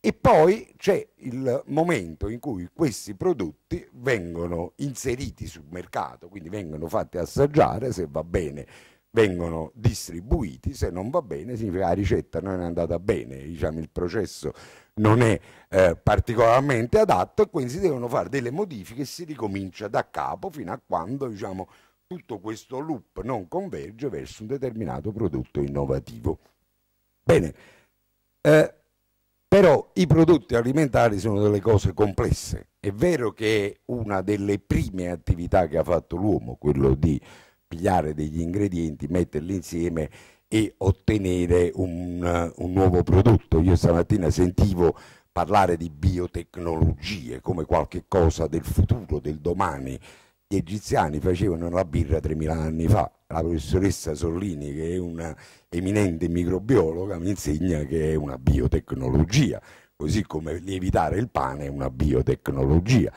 Speaker 3: e poi c'è il momento in cui questi prodotti vengono inseriti sul mercato, quindi vengono fatti assaggiare, se va bene vengono distribuiti, se non va bene significa la ricetta non è andata bene, diciamo, il processo non è eh, particolarmente adatto e quindi si devono fare delle modifiche e si ricomincia da capo fino a quando diciamo, tutto questo loop non converge verso un determinato prodotto innovativo. Bene, eh, però i prodotti alimentari sono delle cose complesse. È vero che è una delle prime attività che ha fatto l'uomo, quello di pigliare degli ingredienti, metterli insieme e ottenere un, un nuovo prodotto. Io stamattina sentivo parlare di biotecnologie come qualcosa del futuro, del domani. Gli egiziani facevano la birra 3.000 anni fa. La professoressa Sorlini, che è un'eminente microbiologa, mi insegna che è una biotecnologia, così come lievitare il pane è una biotecnologia.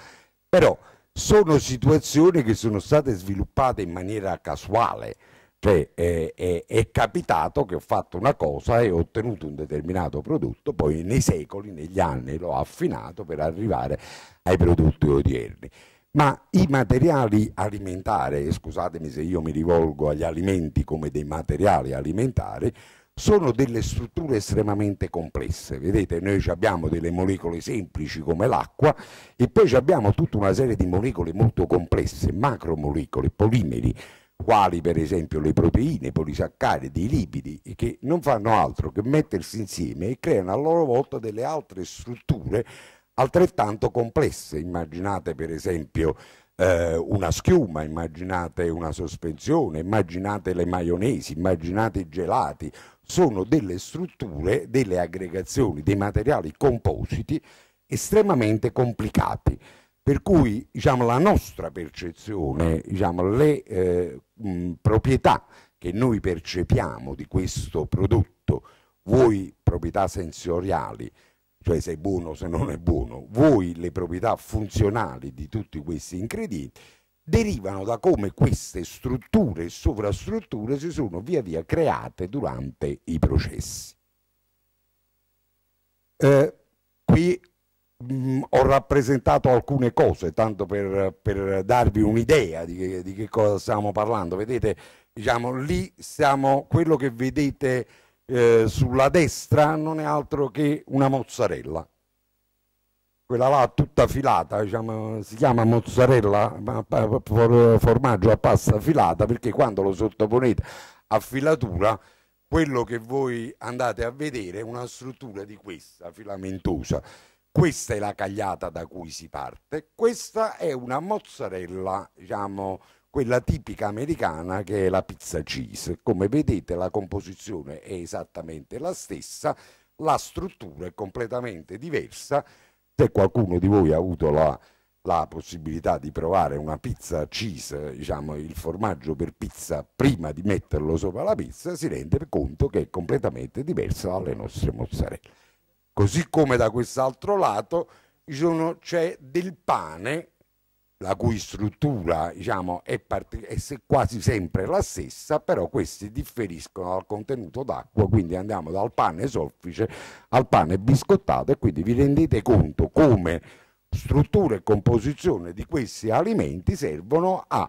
Speaker 3: Però sono situazioni che sono state sviluppate in maniera casuale, cioè eh, eh, è capitato che ho fatto una cosa e ho ottenuto un determinato prodotto, poi nei secoli, negli anni l'ho affinato per arrivare ai prodotti odierni. Ma i materiali alimentari, scusatemi se io mi rivolgo agli alimenti come dei materiali alimentari, sono delle strutture estremamente complesse. Vedete, noi abbiamo delle molecole semplici come l'acqua e poi abbiamo tutta una serie di molecole molto complesse, macromolecole, polimeri, quali per esempio le proteine, i polisaccaridi, i lipidi, che non fanno altro che mettersi insieme e creano a loro volta delle altre strutture altrettanto complesse. Immaginate per esempio eh, una schiuma, immaginate una sospensione, immaginate le maionesi, immaginate i gelati, sono delle strutture, delle aggregazioni, dei materiali compositi estremamente complicati. Per cui diciamo, la nostra percezione, diciamo, le eh, mh, proprietà che noi percepiamo di questo prodotto, voi proprietà sensoriali, cioè se è buono o se non è buono, voi le proprietà funzionali di tutti questi ingredienti derivano da come queste strutture e sovrastrutture si sono via via create durante i processi. Eh, qui mh, mm, ho rappresentato alcune cose, tanto per, per darvi un'idea di, di, che cosa stiamo parlando. Vedete, diciamo, lì siamo, quello che vedete eh, sulla destra non è altro che una mozzarella. Quella là tutta filata, diciamo, si chiama mozzarella, formaggio a pasta filata, perché quando lo sottoponete a filatura, quello che voi andate a vedere è una struttura di questa filamentosa. Questa è la cagliata da cui si parte, questa è una mozzarella, diciamo, quella tipica americana che è la pizza cheese. Come vedete la composizione è esattamente la stessa, la struttura è completamente diversa. Se qualcuno di voi ha avuto la, la possibilità di provare una pizza cheese, diciamo il formaggio per pizza, prima di metterlo sopra la pizza, si rende conto che è completamente diversa dalle nostre mozzarella. Così come da quest'altro lato c'è del pane la cui struttura diciamo, è, è, quasi sempre la stessa, però questi differiscono dal contenuto d'acqua, quindi andiamo dal pane soffice al pane biscottato e quindi vi rendete conto come struttura e composizione di questi alimenti servono a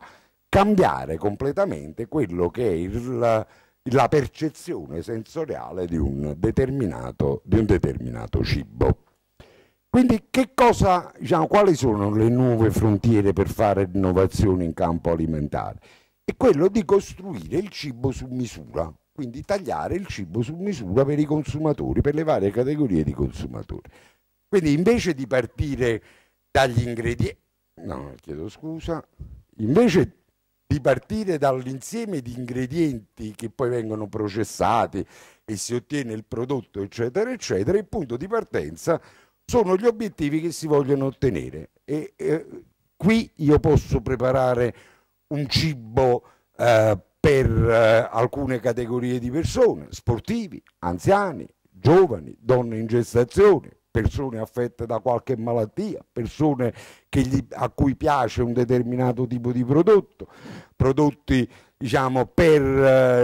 Speaker 3: cambiare completamente quello che è il, la percezione sensoriale di un determinato, di un determinato cibo. Quindi cosa, diciamo, quali sono le nuove frontiere per fare innovazione in campo alimentare? È quello di costruire il cibo su misura, quindi tagliare il cibo su misura per i consumatori, per le varie categorie di consumatori. Quindi invece di partire dagli ingredienti, no, chiedo scusa, invece di partire dall'insieme di ingredienti che poi vengono processati e si ottiene il prodotto, eccetera, eccetera, il punto di partenza sono gli obiettivi che si vogliono ottenere. E, eh, qui io posso preparare un cibo eh, per eh, alcune categorie di persone, sportivi, anziani, giovani, donne in gestazione, persone affette da qualche malattia, persone gli, a cui piace un determinato tipo di prodotto, prodotti diciamo, per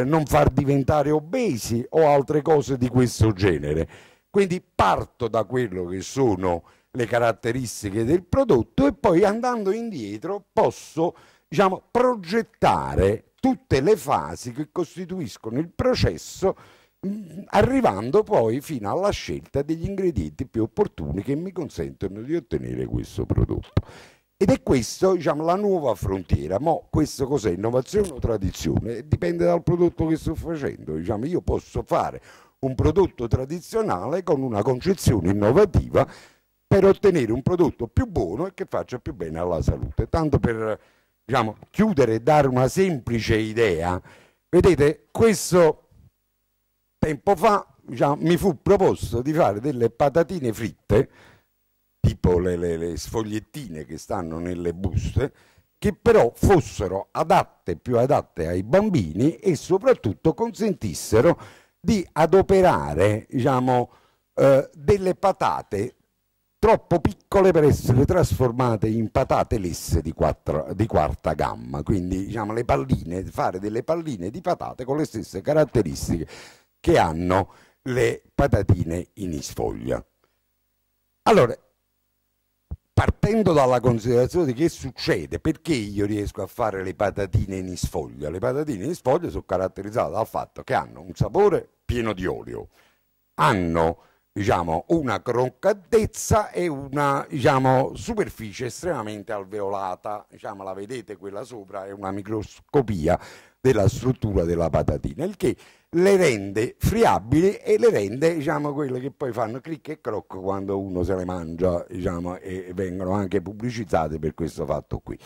Speaker 3: eh, non far diventare obesi o altre cose di questo genere quindi parto da quello che sono le caratteristiche del prodotto e poi andando indietro posso diciamo, progettare tutte le fasi che costituiscono il processo mm, arrivando poi fino alla scelta degli ingredienti più opportuni che mi consentono di ottenere questo prodotto. Ed è questa diciamo, la nuova frontiera. Ma questo cos'è? Innovazione o tradizione? Dipende dal prodotto che sto facendo. Diciamo, io posso fare un prodotto tradizionale con una concezione innovativa per ottenere un prodotto più buono e che faccia più bene alla salute. Tanto per diciamo, chiudere e dare una semplice idea, vedete, questo tempo fa diciamo, mi fu proposto di fare delle patatine fritte, tipo le, le, le sfogliettine che stanno nelle buste, che però fossero adatte, più adatte ai bambini e soprattutto consentissero di adoperare diciamo, eh, delle patate troppo piccole per essere trasformate in patate lesse di, quattro, di quarta gamma, quindi diciamo, le palline, fare delle palline di patate con le stesse caratteristiche che hanno le patatine in sfoglia. Allora, partendo dalla considerazione di che succede, perché io riesco a fare le patatine in sfoglia? Le patatine in sfoglia sono caratterizzate dal fatto che hanno un sapore pieno di olio. Hanno diciamo, una croccantezza e una diciamo, superficie estremamente alveolata, diciamo, la vedete quella sopra, è una microscopia della struttura della patatina, il che le rende friabili e le rende diciamo, quelle che poi fanno clic e croc quando uno se le mangia diciamo, e vengono anche pubblicizzate per questo fatto qui.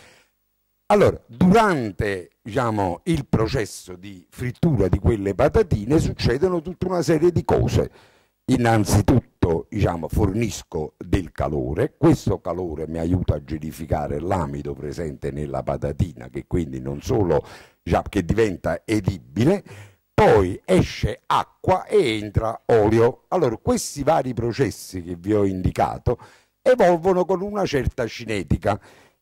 Speaker 3: Allora, durante diciamo, il processo di frittura di quelle patatine succedono tutta una serie di cose. Innanzitutto diciamo, fornisco del calore, questo calore mi aiuta a gelificare l'amido presente nella patatina che quindi non solo diciamo, che diventa edibile, poi esce acqua e entra olio. Allora questi vari processi che vi ho indicato evolvono con una certa cinetica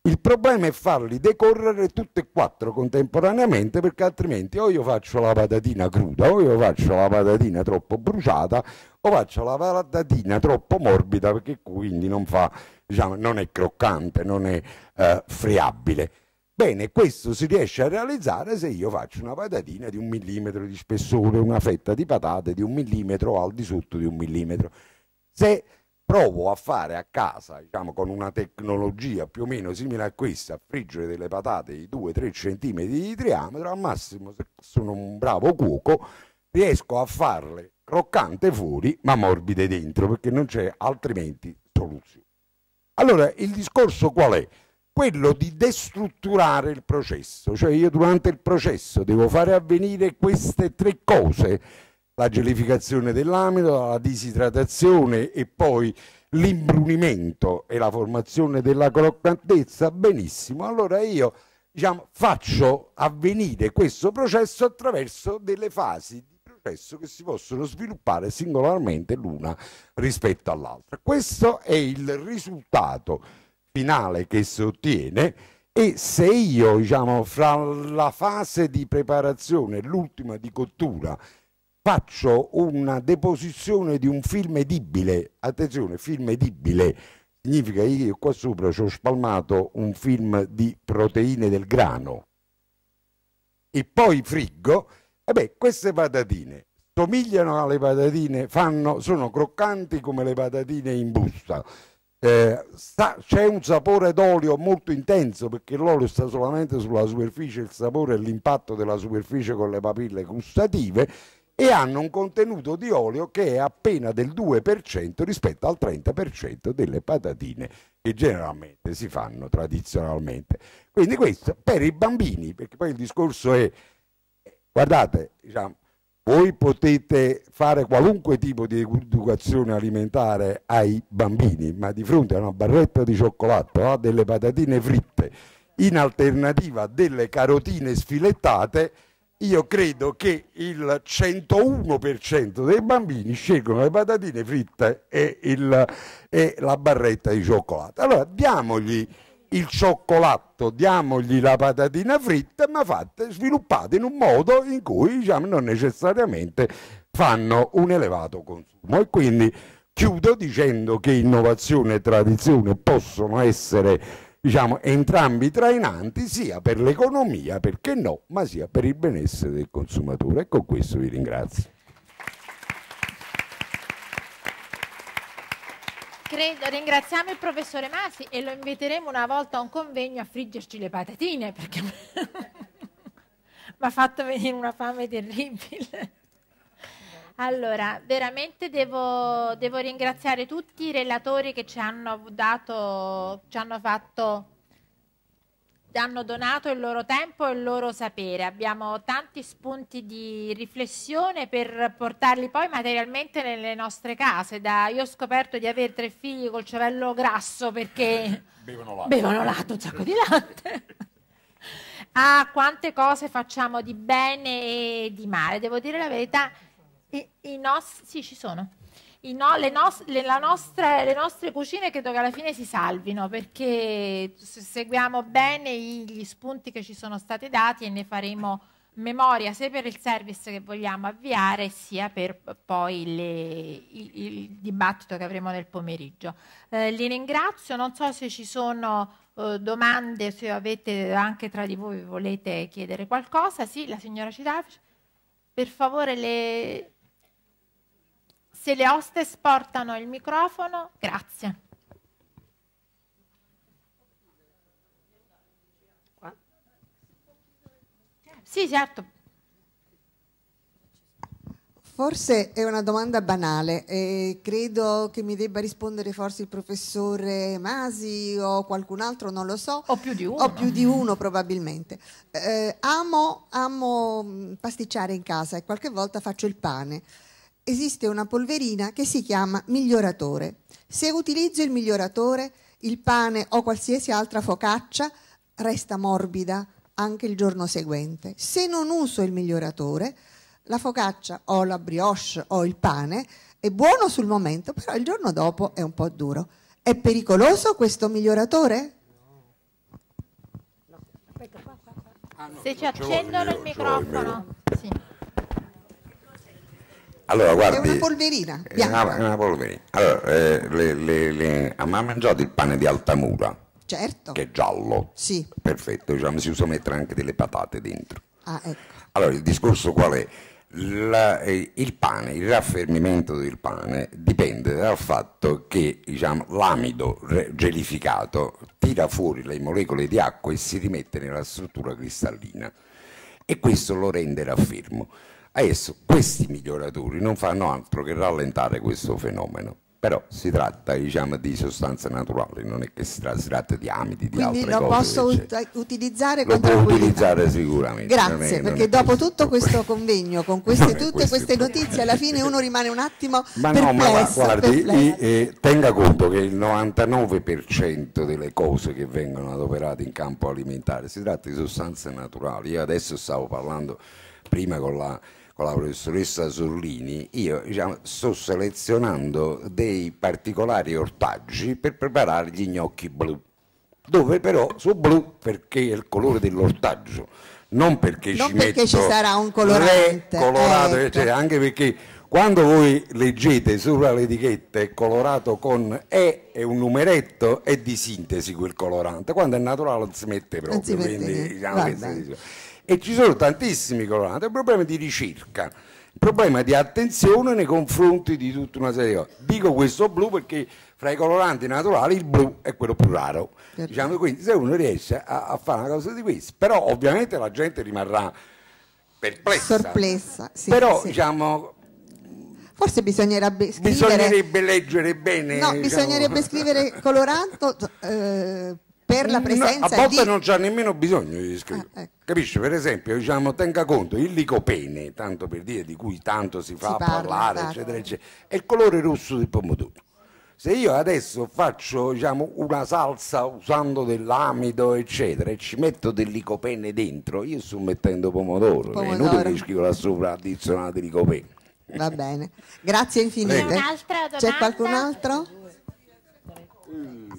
Speaker 3: il problema è farli decorrere tutte e quattro contemporaneamente perché altrimenti o io faccio la patatina cruda o io faccio la patatina troppo bruciata o faccio la patatina troppo morbida perché quindi non, fa, diciamo, non è croccante, non è eh, friabile. Bene, questo si riesce a realizzare se io faccio una patatina di un millimetro di spessore, una fetta di patate di un millimetro al di sotto di un millimetro. Se provo a fare a casa, diciamo con una tecnologia più o meno simile a questa, a friggere delle patate di 2-3 cm di diametro, al massimo se sono un bravo cuoco riesco a farle croccante fuori ma morbide dentro perché non c'è altrimenti soluzione. Allora il discorso qual è? Quello di destrutturare il processo, cioè io durante il processo devo fare avvenire queste tre cose la gelificazione dell'amido, la disidratazione e poi l'imbrunimento e la formazione della croccantezza, benissimo. Allora io diciamo, faccio avvenire questo processo attraverso delle fasi di processo che si possono sviluppare singolarmente l'una rispetto all'altra. Questo è il risultato finale che si ottiene e se io, diciamo, fra la fase di preparazione e l'ultima di cottura faccio una deposizione di un film edibile, attenzione, film edibile, significa che io qua sopra ci ho spalmato un film di proteine del grano e poi friggo, e eh beh, queste patatine somigliano alle patatine, fanno, sono croccanti come le patatine in busta. Eh, c'è un sapore d'olio molto intenso perché l'olio sta solamente sulla superficie, il sapore è l'impatto della superficie con le papille gustative e hanno un contenuto di olio che è appena del 2% rispetto al 30% delle patatine che generalmente si fanno tradizionalmente. Quindi questo per i bambini, perché poi il discorso è, guardate, diciamo, voi potete fare qualunque tipo di educazione alimentare ai bambini, ma di fronte a una barretta di cioccolato, a delle patatine fritte, in alternativa a delle carotine sfilettate, io credo che il 101% dei bambini scelgono le patatine fritte e, il, e, la barretta di cioccolato. Allora diamogli il cioccolato, diamogli la patatina fritta, ma fatte, sviluppate in un modo in cui diciamo, non necessariamente fanno un elevato consumo. E quindi chiudo dicendo che innovazione e tradizione possono essere diciamo, entrambi trainanti sia per l'economia, perché no, ma sia per il benessere del consumatore. E con questo vi ringrazio.
Speaker 1: Credo, ringraziamo il professore Masi e lo inviteremo una volta a un convegno a friggerci le patatine perché mi ha fatto venire una fame terribile. Allora, veramente devo, devo, ringraziare tutti i relatori che ci hanno, dato, ci hanno, fatto, hanno donato il loro tempo e il loro sapere. Abbiamo tanti spunti di riflessione per portarli poi materialmente nelle nostre case. Da, io ho scoperto di avere tre figli col cervello grasso perché
Speaker 3: bevono latte, bevono latte
Speaker 1: un sacco di latte. a ah, quante cose facciamo di bene e di male. Devo dire la verità, i, i nos- sì, ci sono. No, le, nos, le, nostra, le, nostre cucine credo che alla fine si salvino perché seguiamo bene gli spunti che ci sono stati dati e ne faremo memoria sia per il service che vogliamo avviare sia per poi le, il, il, dibattito che avremo nel pomeriggio. Eh, li ringrazio, non so se ci sono eh, domande, se avete anche tra di voi volete chiedere qualcosa. Sì, la signora Cidaf, per favore le... Se le hostess portano il microfono, grazie. Sì, certo.
Speaker 4: Forse è una domanda banale, eh, credo che mi debba rispondere forse il professore Masi o qualcun altro, non lo so. O più di uno. O più di uno probabilmente. Eh, amo, amo mm, pasticciare in casa e qualche volta faccio il pane esiste una polverina che si chiama miglioratore. Se utilizzo il miglioratore, il pane o qualsiasi altra focaccia resta morbida anche il giorno seguente. Se non uso il miglioratore, la focaccia o la brioche o il pane è buono sul momento, però il giorno dopo è un po' duro. È pericoloso questo miglioratore?
Speaker 5: Se ci accendono il microfono. Sì.
Speaker 3: Allora, guardi, è una polverina. È è una polverina. Allora, eh, le, le, le, ha mangiato il pane di Altamura?
Speaker 4: Certo. Che è
Speaker 3: giallo. Sì. Perfetto, diciamo, si usa mettere anche delle patate dentro. Ah, ecco. Allora, il discorso qual è? La, eh, il pane, il raffermimento del pane dipende dal fatto che diciamo, l'amido gelificato tira fuori le molecole di acqua e si rimette nella struttura cristallina e questo lo rende raffermo. Adesso questi miglioratori non fanno altro che rallentare questo fenomeno, però si tratta diciamo, di sostanze naturali, non è che si, tratta, si tratta di amidi, di Quindi altre lo cose. Quindi
Speaker 4: cioè. lo posso utilizzare con lo tranquillità? Lo
Speaker 3: utilizzare sicuramente. Grazie, è, perché dopo
Speaker 4: questo, tutto questo convegno, con queste, tutte queste notizie, alla fine uno rimane un attimo ma perplesso. No, ma guardi, perplesso.
Speaker 3: Eh, tenga conto che il 99% delle cose che vengono adoperate in campo alimentare si tratta di sostanze naturali. Io adesso stavo parlando prima con la con la professoressa Sorlini, io diciamo, sto selezionando dei particolari ortaggi per preparare gli gnocchi blu, dove però su blu perché è il colore dell'ortaggio, non perché non ci perché ci sarà
Speaker 4: un colorante, colorato,
Speaker 3: cioè, ecco. eccetera, anche perché quando voi leggete sopra l'etichetta è colorato con E è un numeretto è di sintesi quel colorante quando è naturale non si mette proprio quindi, e ci sono tantissimi colorati, è un problema di ricerca, un problema di attenzione nei confronti di tutta una serie di cose. Dico questo blu perché fra i coloranti naturali il blu è quello più raro, certo. diciamo, quindi se uno riesce a, a fare una cosa di questo, però ovviamente la gente rimarrà perplessa, sorpresa, sì, però sì. diciamo
Speaker 4: Forse bisognerebbe scrivere... Bisognerebbe
Speaker 3: leggere bene. No, diciamo. bisognerebbe
Speaker 4: scrivere coloranto eh, per la presenza no, a volte di... non
Speaker 3: c'è nemmeno bisogno di scrivere ah, ecco. capisci per esempio diciamo tenga conto il licopene tanto per dire di cui tanto si fa si parla, parlare esatto. eccetera eccetera è il colore rosso del pomodoro se io adesso faccio diciamo, una salsa usando dell'amido eccetera e ci metto del licopene dentro io sto mettendo pomodoro, pomodoro. è inutile che scrivo là sopra il di licopene
Speaker 4: va bene grazie infinite c'è qualcun altro? Mm,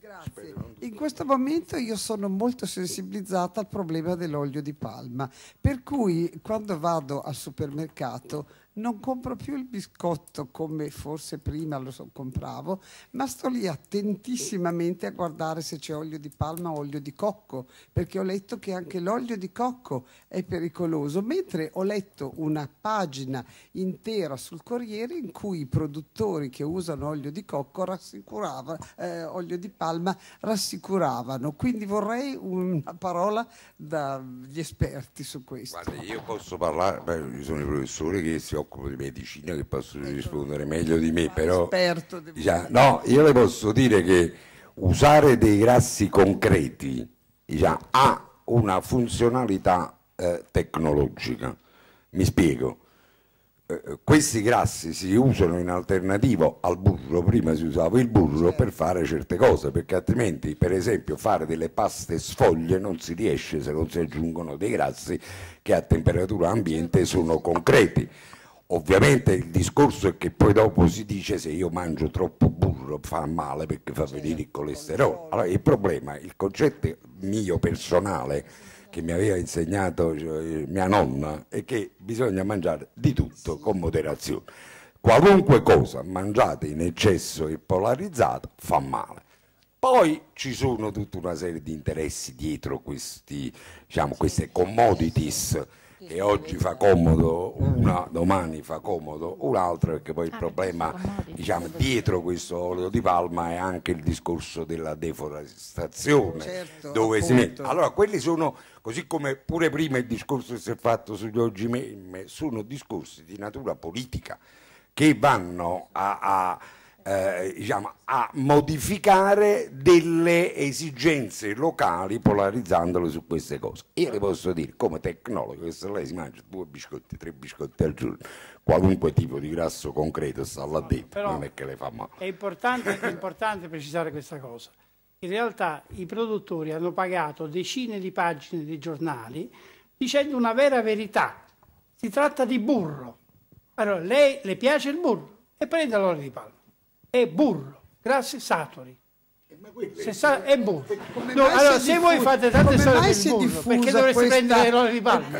Speaker 4: grazie in questo momento io sono molto sensibilizzata al problema dell'olio di palma, per cui quando vado al supermercato non compro più il biscotto come forse prima lo so, compravo, ma sto lì attentissimamente a guardare se c'è olio di palma o olio di cocco, perché ho letto che anche l'olio di cocco è pericoloso, mentre ho letto una pagina intera sul Corriere in cui i produttori che usano olio di cocco rassicuravano, eh, olio di palma rassicuravano, quindi vorrei una parola dagli esperti su questo. Guarda,
Speaker 3: io posso parlare, beh, io sono i professori che si occupano occupo di medicina che possono rispondere meglio di me, ah, però
Speaker 4: di
Speaker 3: diciamo, no, io le posso dire che usare dei grassi concreti diciamo, ha una funzionalità eh, tecnologica. Mi spiego. Eh, eh, questi grassi si usano in alternativo al burro, prima si usava il burro certo. per fare certe cose, perché altrimenti per esempio fare delle paste sfoglie non si riesce se non si aggiungono dei grassi che a temperatura ambiente sono concreti. Ovviamente il discorso è che poi dopo si dice se io mangio troppo burro fa male perché fa venire il colesterolo. Allora il problema, il concetto mio personale che mi aveva insegnato cioè, mia nonna è che bisogna mangiare di tutto con moderazione. Qualunque cosa mangiate in eccesso e polarizzata fa male. Poi ci sono tutta una serie di interessi dietro questi, diciamo, queste commodities che oggi fa comodo una, domani fa comodo un'altra, perché poi il ah, problema diciamo, dietro questo olio di palma è anche il discorso della deforestazione. Certo, dove si mette. Allora quelli sono, così come pure prima il discorso che si è fatto sugli oggi meme, sono discorsi di natura politica che vanno a, a eh, diciamo, a modificare delle esigenze locali polarizzandole su queste cose. Io le posso dire, come tecnologo, che se lei si mangia due biscotti, tre biscotti al giorno, qualunque tipo di grasso concreto sta là dentro, no, non è che le fa male.
Speaker 6: È importante, è importante precisare questa cosa. In realtà i produttori hanno pagato decine di pagine di giornali dicendo una vera verità. Si tratta di burro. Allora, lei le piace il burro? E prende l'olio di palma e burro, grassi saturi. Eh, se sa, è burro. Eh, no, allora, se voi fate tante storie di burro, perché dovreste questa... prendere l'olio di palma?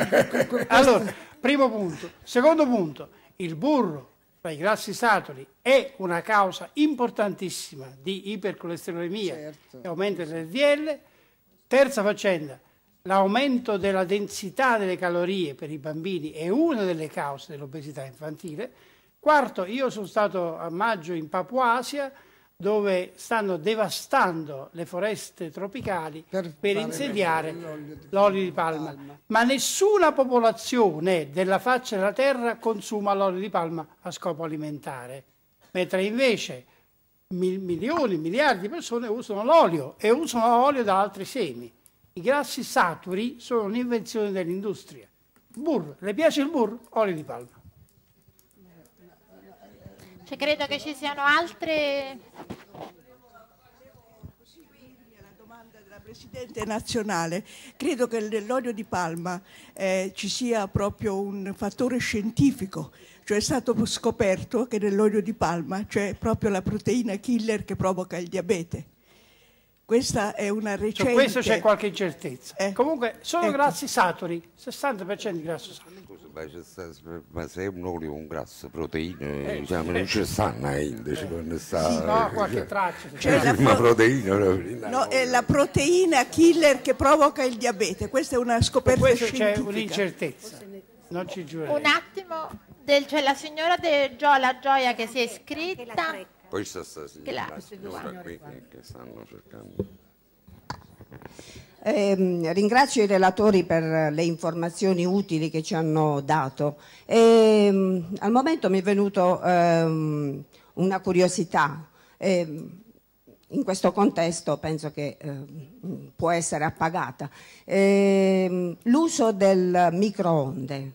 Speaker 6: allora, primo punto. Secondo punto, il burro tra i grassi saturi è una causa importantissima di ipercolesterolemia certo. che aumenta l'RDL. Terza faccenda, l'aumento della densità delle calorie per i bambini è una delle cause dell'obesità infantile Quarto, io sono stato a maggio in Papuasia dove stanno devastando le foreste tropicali per, per insediare l'olio di, di palma. Ma nessuna popolazione della faccia della terra consuma l'olio di palma a scopo alimentare, mentre invece mil milioni, miliardi di persone usano l'olio e usano l'olio da altri semi. I grassi saturi sono un'invenzione dell'industria. Burro, le piace il burro? Olio di palma.
Speaker 1: Cioè, credo che ci
Speaker 7: siano altre... La domanda della Presidente nazionale, credo che nell'olio di palma eh, ci sia proprio un fattore scientifico, cioè è stato scoperto che nell'olio di palma c'è proprio la proteina killer che provoca il diabete. Questa è una recente... Su questo c'è
Speaker 6: qualche incertezza. Eh? Comunque, sono ecco. grassi saturi, 60% di grasso saturi.
Speaker 3: Beh, ma se è un olio, un grasso, proteine, eh, diciamo, eh. non ci stanno a indice quando sta... Eh. Sì, no, qualche traccia. Cioè, cioè, pro... no,
Speaker 7: no, è la proteina killer che provoca il diabete, questa è una scoperta questo scientifica. c'è
Speaker 6: un'incertezza,
Speaker 3: non ci giuro. Un
Speaker 1: attimo, c'è cioè la signora De Giola Gioia che si è iscritta...
Speaker 3: Poi sta sta signora, la signora qui che stanno cercando...
Speaker 8: Eh, ringrazio i relatori per le informazioni utili che ci hanno dato. Eh, al momento mi è venuta ehm, una curiosità. Eh, in questo contesto penso che ehm, può essere appagata. Ehm, l'uso del microonde.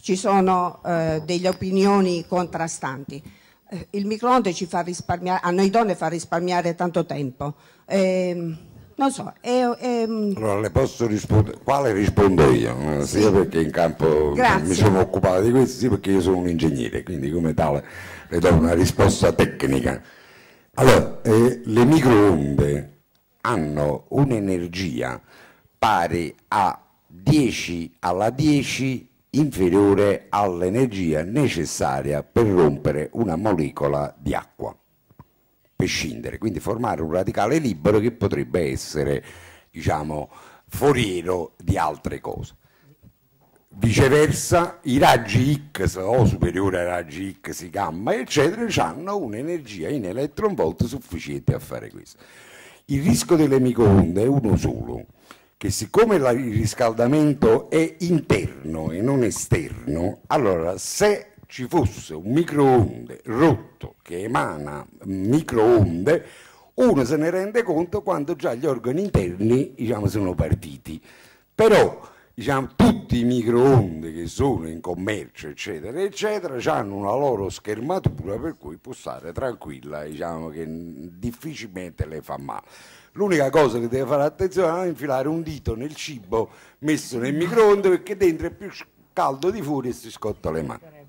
Speaker 8: Ci sono eh, delle opinioni contrastanti eh, il microonde ci fa risparmiare, a noi donne fa risparmiare tanto tempo. Eh, non so, è,
Speaker 7: è... Mm,
Speaker 3: allora, le posso rispondere, quale rispondo io, eh, sì. sia perché in campo Grazie. mi sono occupato di questo, sia perché io sono un ingegnere, quindi come tale le do una risposta tecnica. Allora, eh, le microonde hanno un'energia pari a 10 alla 10 inferiore all'energia necessaria per rompere una molecola di acqua prescindere, quindi formare un radicale libero che potrebbe essere diciamo, foriero di altre cose. Viceversa, i raggi X o superiore ai raggi X, gamma, eccetera, hanno un'energia in electron volt sufficiente a fare questo. Il rischio delle microonde è uno solo, che siccome il riscaldamento è interno e non esterno, allora se ci fosse un microonde rotto che emana microonde, uno se ne rende conto quando già gli organi interni diciamo, sono partiti. Però diciamo, tutti i microonde che sono in commercio, eccetera, eccetera, hanno una loro schermatura per cui può stare tranquilla, diciamo che difficilmente le fa male. L'unica cosa che deve fare attenzione è infilare un dito nel cibo messo nel microonde perché dentro è più caldo di fuori e si scotta le mani.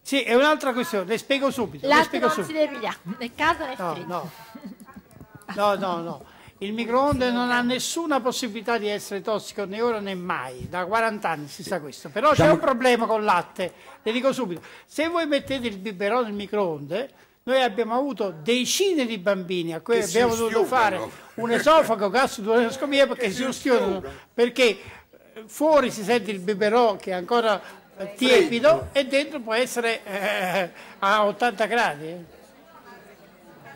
Speaker 6: Sì, è un'altra questione, le spiego subito. L'altro non subito. si deve
Speaker 1: nel caso è no,
Speaker 6: no. no, no, no. Il microonde non ha nessuna possibilità di essere tossico né ora né mai, da 40 anni si sa questo, però c'è diciamo un problema con il latte, le dico subito, se voi mettete il biberò nel microonde noi abbiamo avuto decine di bambini a cui che abbiamo dovuto fare un esofago, gastroduodescomia perché si ustionano, perché eh, fuori si sente il biberò che è ancora eh, tiepido e dentro può essere eh, a 80 gradi.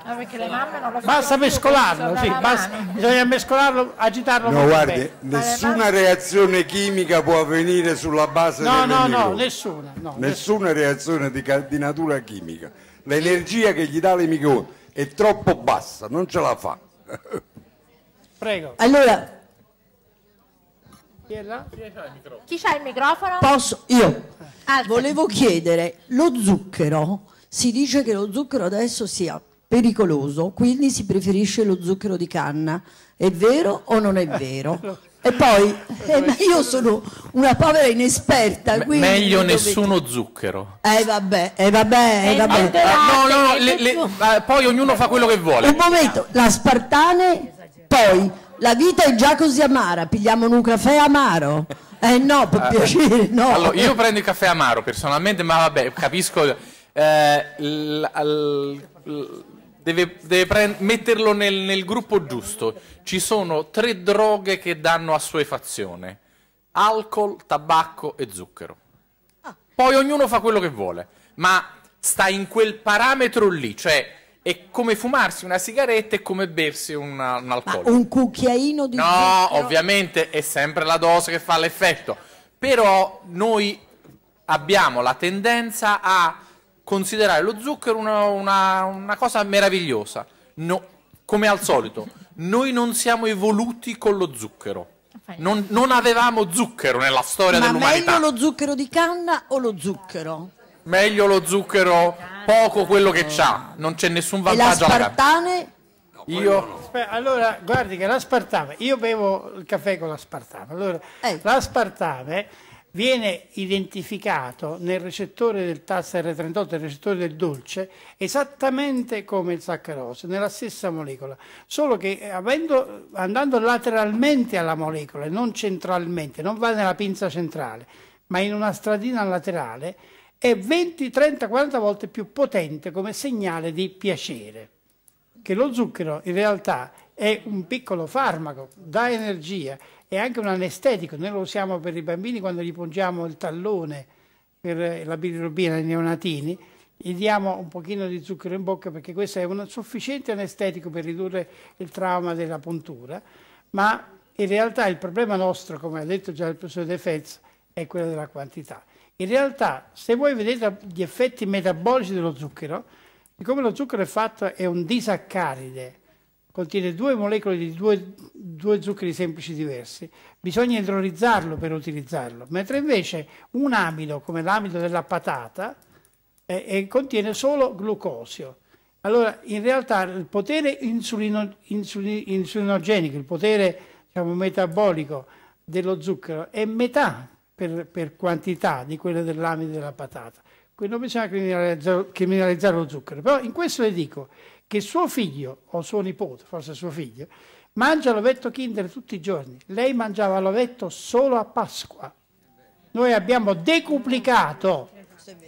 Speaker 6: No, basta mescolarlo, sì, basta, bisogna mescolarlo, agitarlo. No, guardi, bene.
Speaker 3: nessuna reazione chimica può avvenire sulla base no, delle No, no, no, nessuna. nessuna reazione di, di natura chimica l'energia che gli dà l'emicone è troppo bassa, non ce la fa.
Speaker 6: Prego.
Speaker 8: Allora,
Speaker 1: chi c'ha il microfono? Posso,
Speaker 8: io. Alza. Volevo chiedere, lo zucchero, si dice che lo zucchero adesso sia pericoloso, quindi si preferisce lo zucchero di canna. È vero o non è vero? E poi, eh, eh ma io sono una povera inesperta. Me meglio nessuno
Speaker 2: zucchero.
Speaker 8: Eh vabbè, eh vabbè, eh, vabbè. Ah, no, no,
Speaker 2: le, le, ah, poi ognuno fa quello che vuole. Un
Speaker 8: momento, la Spartane, poi la vita è già così amara, pigliamo un caffè amaro. Eh no,
Speaker 5: per ah, piacere, no. Allora, io
Speaker 2: prendo il caffè amaro personalmente, ma vabbè, capisco... Eh, l, l, l, deve, deve metterlo nel, nel, gruppo giusto. Ci sono tre droghe che danno assuefazione. Alcol, tabacco e zucchero. Ah. Poi ognuno fa quello che vuole, ma sta in quel parametro lì, cioè è come fumarsi una sigaretta e come bersi una, un alcolico. un
Speaker 8: cucchiaino di No, zucchero.
Speaker 2: ovviamente è sempre la dose che fa l'effetto. Però noi abbiamo la tendenza a considerare lo zucchero una, una, una cosa meravigliosa. No, come al solito, noi non siamo evoluti con lo zucchero. Non, non avevamo zucchero nella storia Ma dell'umanità. meglio lo zucchero di canna o lo zucchero? Meglio lo zucchero, poco quello che c'ha, non c'è nessun vantaggio. E
Speaker 6: l'aspartame?
Speaker 2: Io...
Speaker 6: allora, guardi che l'aspartame, io bevo il caffè con l'aspartame. Allora, eh. l'aspartame viene identificato nel recettore del TAS R38, nel recettore del dolce, esattamente come il saccarosio, nella stessa molecola, solo che eh, avendo, andando lateralmente alla molecola, e non centralmente, non va nella pinza centrale, ma in una stradina laterale, è 20, 30, 40 volte più potente come segnale di piacere. Che lo zucchero in realtà è un piccolo farmaco, dà energia, è anche un anestetico, noi lo usiamo per i bambini quando gli pungiamo il tallone per la bilirubina ai neonatini, gli diamo un pochino di zucchero in bocca perché questo è un sufficiente anestetico per ridurre il trauma della puntura, ma in realtà il problema nostro, come ha detto già il professor De Fez, è quello della quantità. In realtà, se voi vedete gli effetti metabolici dello zucchero, siccome lo zucchero è fatto, è un disaccaride, contiene due molecole di due, due, zuccheri semplici diversi, bisogna idrolizzarlo per utilizzarlo, mentre invece un amido come l'amido della patata eh, eh, contiene solo glucosio. Allora in realtà il potere insulino, insuli, insulinogenico, il potere diciamo, metabolico dello zucchero è metà per, per quantità di quello dell'amido della patata. Quindi non bisogna criminalizzare, criminalizzare lo zucchero, però in questo le dico che suo figlio o suo nipote, forse suo figlio, mangia l'ovetto Kinder tutti i giorni. Lei mangiava l'ovetto solo a Pasqua. Noi abbiamo decuplicato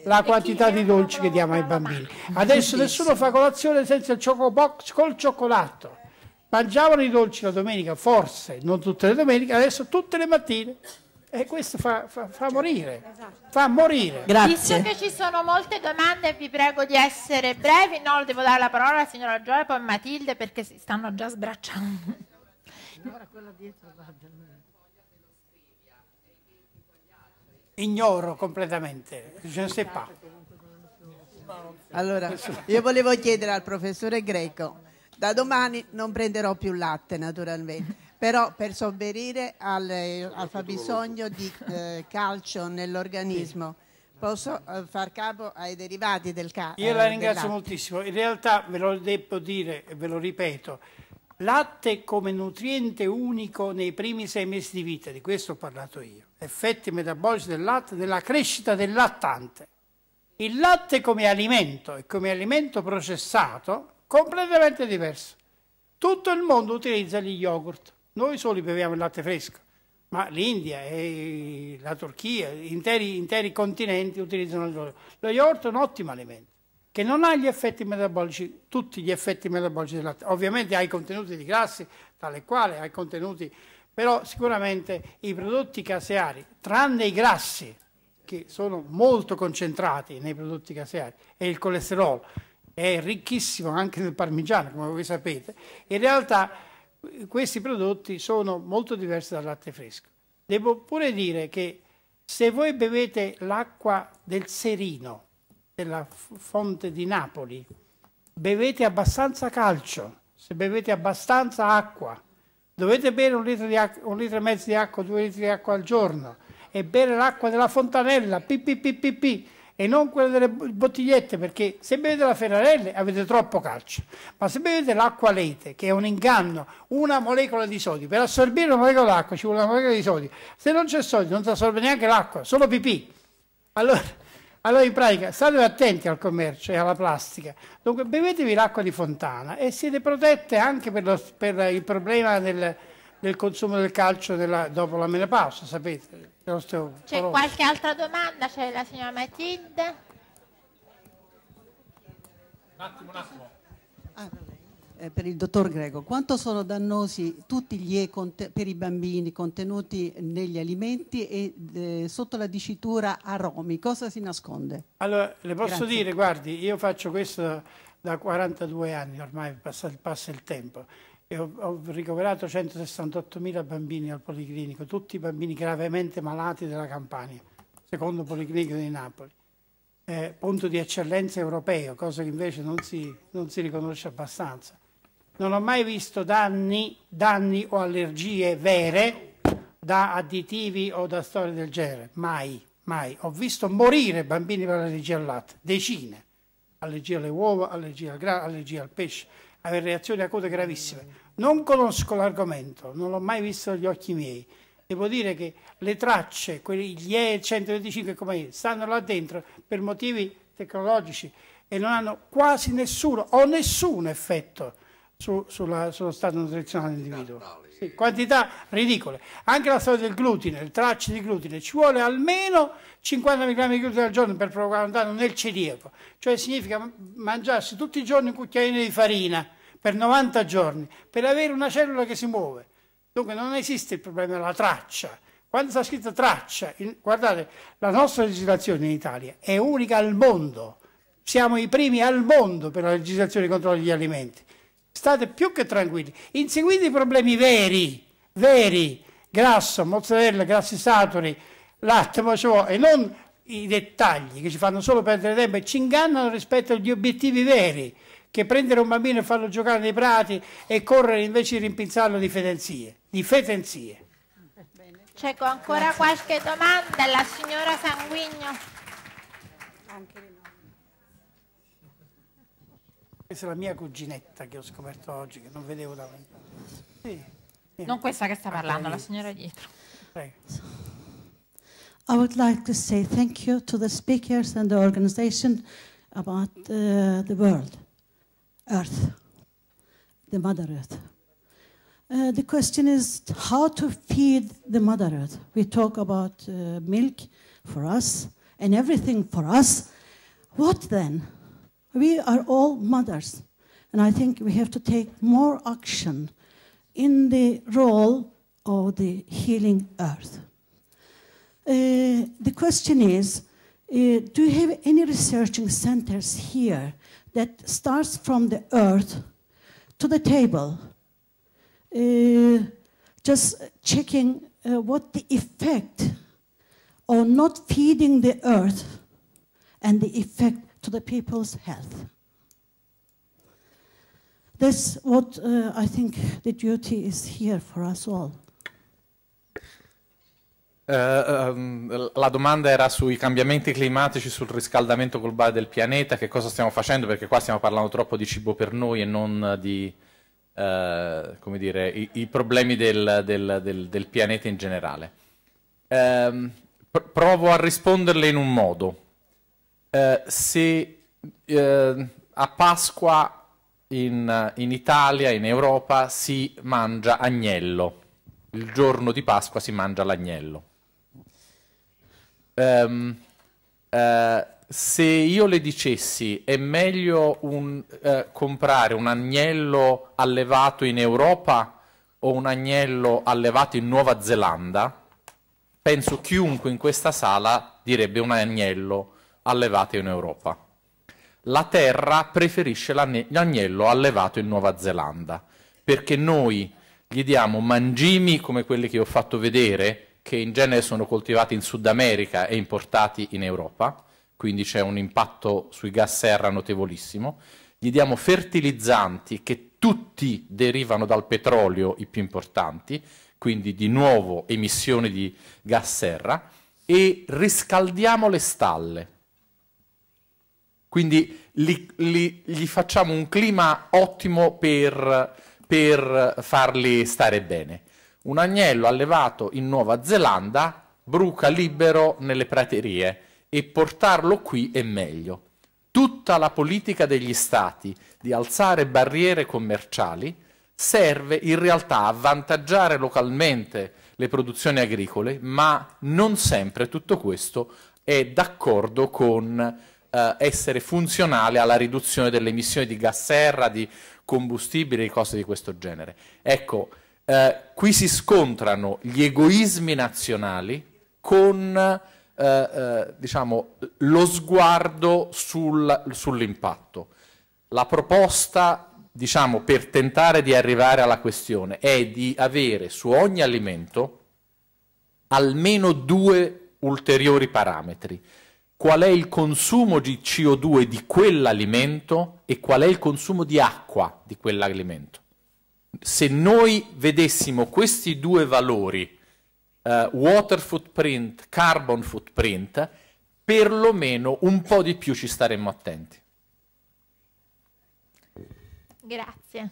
Speaker 6: la quantità di dolci che diamo ai bambini. Adesso nessuno fa colazione senza il chocobox col cioccolato. Mangiavano i dolci la domenica, forse, non tutte le domeniche, adesso tutte le mattine. E questo fa, fa, fa certo, morire, esatto. fa morire. Grazie. Visto
Speaker 1: che ci sono molte domande, vi prego di essere brevi. No, devo dare la parola alla signora Gioia, poi a Matilde, perché si stanno già sbracciando.
Speaker 6: Ignoro completamente, je ne sais pas.
Speaker 4: Allora, io volevo chiedere al professore Greco, da domani non prenderò più latte naturalmente, però per sovverire al, eh, al fabbisogno di eh, calcio nell'organismo posso eh, far capo ai derivati del calcio. Eh, io la ringrazio
Speaker 6: moltissimo, in realtà ve lo devo dire e ve lo ripeto, latte come nutriente unico nei primi sei mesi di vita, di questo ho parlato io, effetti metabolici del latte, della crescita del lattante. Il latte come alimento e come alimento processato completamente diverso. Tutto il mondo utilizza gli yogurt. Noi soli beviamo il latte fresco, ma l'India e la Turchia, interi, interi continenti utilizzano yogurt. Lo yogurt è un ottimo alimento che non ha gli effetti metabolici, tutti gli effetti metabolici del latte. Ovviamente ha i contenuti di grassi, tale quale, ha i contenuti, però sicuramente i prodotti caseari, tranne i grassi, che sono molto concentrati nei prodotti caseari, e il colesterolo, è ricchissimo anche nel parmigiano, come voi sapete, in realtà questi prodotti sono molto diversi dal latte fresco. Devo pure dire che se voi bevete l'acqua del Serino, della fonte di Napoli, bevete abbastanza calcio, se bevete abbastanza acqua, dovete bere un litro, acqua, un litro e mezzo di acqua, due litri di acqua al giorno e bere l'acqua della fontanella, pippipipipi, e non quelle delle bottigliette perché se bevete la Ferrarelle avete troppo calcio, ma se bevete l'acqua lete, che è un inganno, una molecola di sodio, per assorbire una molecola d'acqua ci vuole una molecola di sodio, se non c'è sodio non si assorbe neanche l'acqua, solo pipì. Allora, allora in pratica state attenti al commercio e alla plastica, dunque bevetevi l'acqua di fontana e siete protette anche per, lo, per il problema del, del consumo del calcio della, dopo la menopausa, sapete. C'è qualche
Speaker 1: altra domanda? C'è la signora Matilde?
Speaker 2: Un attimo, un attimo. Ah,
Speaker 6: eh, per il dottor
Speaker 5: Greco, quanto sono dannosi tutti gli E per i bambini contenuti negli alimenti e eh, sotto la dicitura aromi? Cosa si nasconde?
Speaker 6: Allora, le posso Grazie. dire, guardi, io faccio questo da 42 anni, ormai passa, passa il tempo e ho, ho ricoverato 168.000 bambini al Policlinico, tutti bambini gravemente malati della Campania, secondo Policlinico di Napoli. Eh, punto di eccellenza europeo, cosa che invece non si, non si riconosce abbastanza. Non ho mai visto danni, danni o allergie vere da additivi o da storie del genere, mai, mai. Ho visto morire bambini per allergia al latte, decine. Allergia alle uova, allergia al grano, allergia al pesce, avere reazioni acute gravissime. Non conosco l'argomento, non l'ho mai visto agli occhi miei. Devo dire che le tracce, gli E125 come stanno là dentro per motivi tecnologici e non hanno quasi nessuno o nessun effetto su, sulla, sullo stato nutrizionale dell'individuo. Sì, quantità ridicole. Anche la storia del glutine, le tracce di glutine, ci vuole almeno 50 mg di glutine al giorno per provocare un danno nel celiaco. Cioè significa mangiarsi tutti i giorni un cucchiaino di farina per 90 giorni per avere una cellula che si muove. Dunque non esiste il problema della traccia. Quando sta scritto traccia, in, guardate, la nostra legislazione in Italia è unica al mondo. Siamo i primi al mondo per la legislazione contro gli alimenti. State più che tranquilli. Inseguite i problemi veri, veri, grasso, mozzarella, grassi saturi, latte, maciò, e non i dettagli che ci fanno solo perdere tempo e ci ingannano rispetto agli obiettivi veri che prendere un bambino e farlo giocare nei prati e correre invece di rimpinzarlo di fetenzie. Di fetenzie.
Speaker 1: C'è ancora qualche domanda? La signora Sanguigno.
Speaker 6: Questa è la mia cuginetta che ho scoperto oggi, che non vedevo da vent'anni.
Speaker 1: Sì, Non questa che sta ah, parlando, la signora dietro.
Speaker 6: Prego.
Speaker 5: I would like to say thank you to the speakers and the organization about uh, the world. Earth, the Mother Earth. Uh, the question is how to feed the Mother Earth. We talk about uh, milk for us and everything for us. What then? We are all mothers. And I think we have to take more action in the role of the healing earth. Uh, the question is, uh, do you have any researching centers here that starts from the earth to the table, uh, just checking uh, what the effect on not feeding the earth and the effect to the people's health. That's what uh, I think the duty is here for us all.
Speaker 2: Eh, ehm, la domanda era sui cambiamenti climatici, sul riscaldamento globale del pianeta, che cosa stiamo facendo, perché qua stiamo parlando troppo di cibo per noi e non di, uh, dire, i, i, problemi del, del, del, del, pianeta in generale. Um, pr- provo a risponderle in un modo. Uh, se ehm, a Pasqua in, in Italia, in Europa, si mangia agnello, il giorno di Pasqua si mangia l'agnello Um, uh, se io le dicessi è meglio un, uh, comprare un agnello allevato in Europa o un agnello allevato in Nuova Zelanda, penso chiunque in questa sala direbbe un agnello allevato in Europa. La terra preferisce l'agnello allevato in Nuova Zelanda, perché noi gli diamo mangimi come quelli che ho fatto vedere, che in genere sono coltivati in Sud America e importati in Europa, quindi c'è un impatto sui gas serra notevolissimo. Gli diamo fertilizzanti che tutti derivano dal petrolio, i più importanti, quindi di nuovo emissioni di gas serra, e riscaldiamo le stalle. Quindi li, li, gli facciamo un clima ottimo per, per farli stare bene. Un agnello allevato in Nuova Zelanda bruca libero nelle praterie e portarlo qui è meglio. Tutta la politica degli stati di alzare barriere commerciali serve in realtà a vantaggiare localmente le produzioni agricole, ma non sempre tutto questo è d'accordo con eh, essere funzionale alla riduzione delle emissioni di gas serra, di combustibile e cose di questo genere. Ecco, eh, qui si scontrano gli egoismi nazionali con eh, eh, diciamo, lo sguardo sul, sull'impatto. La proposta diciamo, per tentare di arrivare alla questione è di avere su ogni alimento almeno due ulteriori parametri. Qual è il consumo di CO2 di quell'alimento e qual è il consumo di acqua di quell'alimento? se noi vedessimo questi due valori, eh, water footprint, carbon footprint, perlomeno un po' di più ci staremmo attenti.
Speaker 1: Grazie.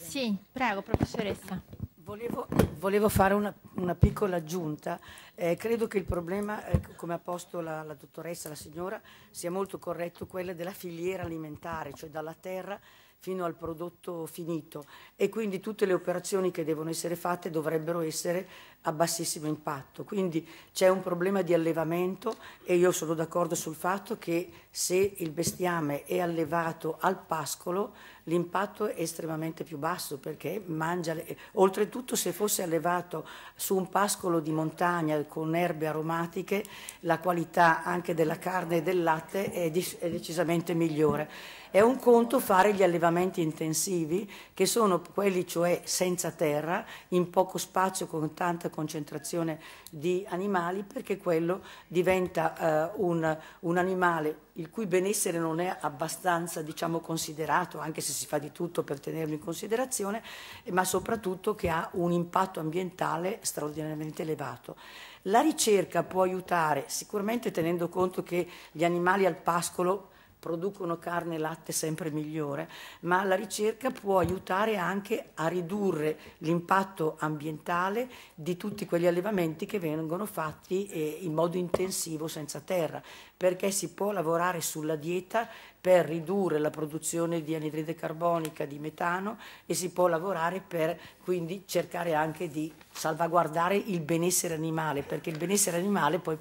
Speaker 1: Sì, prego, professoressa. Volevo,
Speaker 8: volevo fare una, una, piccola aggiunta. Eh, credo che il problema, eh, come ha posto la, la dottoressa, la signora, sia molto corretto, quello della filiera alimentare, cioè dalla terra fino al prodotto finito e quindi tutte le operazioni che devono essere fatte dovrebbero essere a bassissimo impatto. Quindi c'è un problema di allevamento e io sono d'accordo sul fatto che se il bestiame è allevato al pascolo l'impatto è estremamente più basso perché mangia, le... oltretutto se fosse allevato su un pascolo di montagna con erbe aromatiche la qualità anche della carne e del latte è, è decisamente migliore. È un conto fare gli allevamenti intensivi che sono quelli cioè senza terra, in poco spazio con tanta concentrazione di animali perché quello diventa eh, un, un animale il cui benessere non è abbastanza diciamo, considerato, anche se si fa di tutto per tenerlo in considerazione, ma soprattutto che ha un impatto ambientale straordinariamente elevato. La ricerca può aiutare, sicuramente tenendo conto che gli animali al pascolo producono carne e latte sempre migliore, ma la ricerca può aiutare anche a ridurre l'impatto ambientale di tutti quegli allevamenti che vengono fatti eh, in modo intensivo senza terra, perché si può lavorare sulla dieta per ridurre la produzione di anidride carbonica, di metano e si può lavorare per quindi cercare anche di salvaguardare il benessere animale, perché il benessere animale poi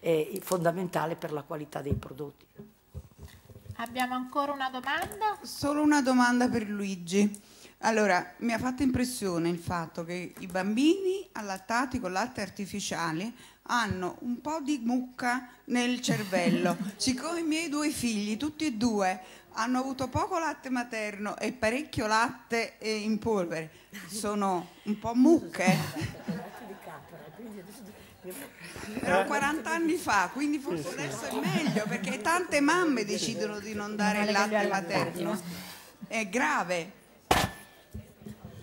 Speaker 8: è fondamentale per la qualità dei prodotti.
Speaker 1: Abbiamo ancora
Speaker 7: una domanda? Solo una domanda per Luigi. Allora, mi ha fatto impressione il fatto che i bambini allattati con latte artificiale hanno un po' di mucca nel cervello. Siccome i miei due figli, tutti e due, hanno avuto poco latte materno e parecchio latte eh, in polvere, sono un po' mucche. Era 40 anni fa, quindi forse adesso è meglio perché tante mamme decidono di non dare il latte materno. È grave.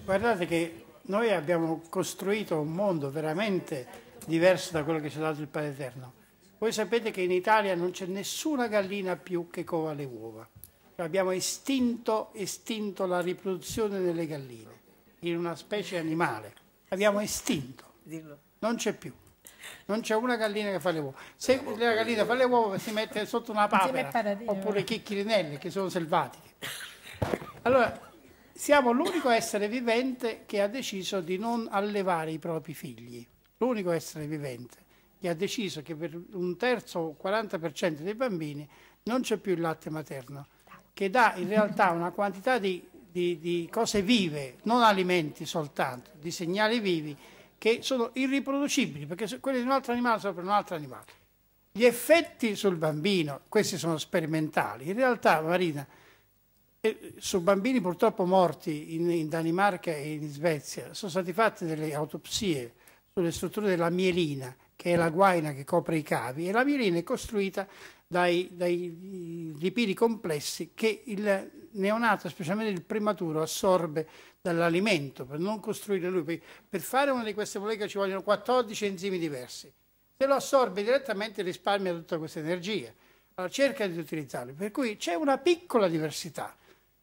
Speaker 6: Guardate che noi abbiamo costruito un mondo veramente diverso da quello che ci ha dato il Padre Eterno. Voi sapete che in Italia non c'è nessuna gallina più che cova le uova. Abbiamo estinto, estinto la riproduzione delle galline in una specie animale. Abbiamo estinto. Non c'è più non c'è una gallina che fa le uova. Se la gallina fa le uova si mette sotto una papera oppure chicchirinelle che sono selvatiche. Allora, siamo l'unico essere vivente che ha deciso di non allevare i propri figli. L'unico essere vivente che ha deciso che per un terzo o 40% dei bambini non c'è più il latte materno, che dà in realtà una quantità di, di, di cose vive, non alimenti soltanto, di segnali vivi che sono irriproducibili, perché quelli di un altro animale sono per un altro animale. Gli effetti sul bambino, questi sono sperimentali, in realtà Marina, eh, su bambini purtroppo morti in, in Danimarca e in Svezia sono state fatte delle autopsie sulle strutture della mielina, che è la guaina che copre i cavi, e la mielina è costruita dai, dai lipidi complessi che il neonato, specialmente il prematuro, assorbe dall'alimento per non costruire lui. Per, fare una di queste molecole ci vogliono 14 enzimi diversi. Se lo assorbe direttamente risparmia tutta questa energia. Allora cerca di utilizzarli. Per cui c'è una piccola diversità.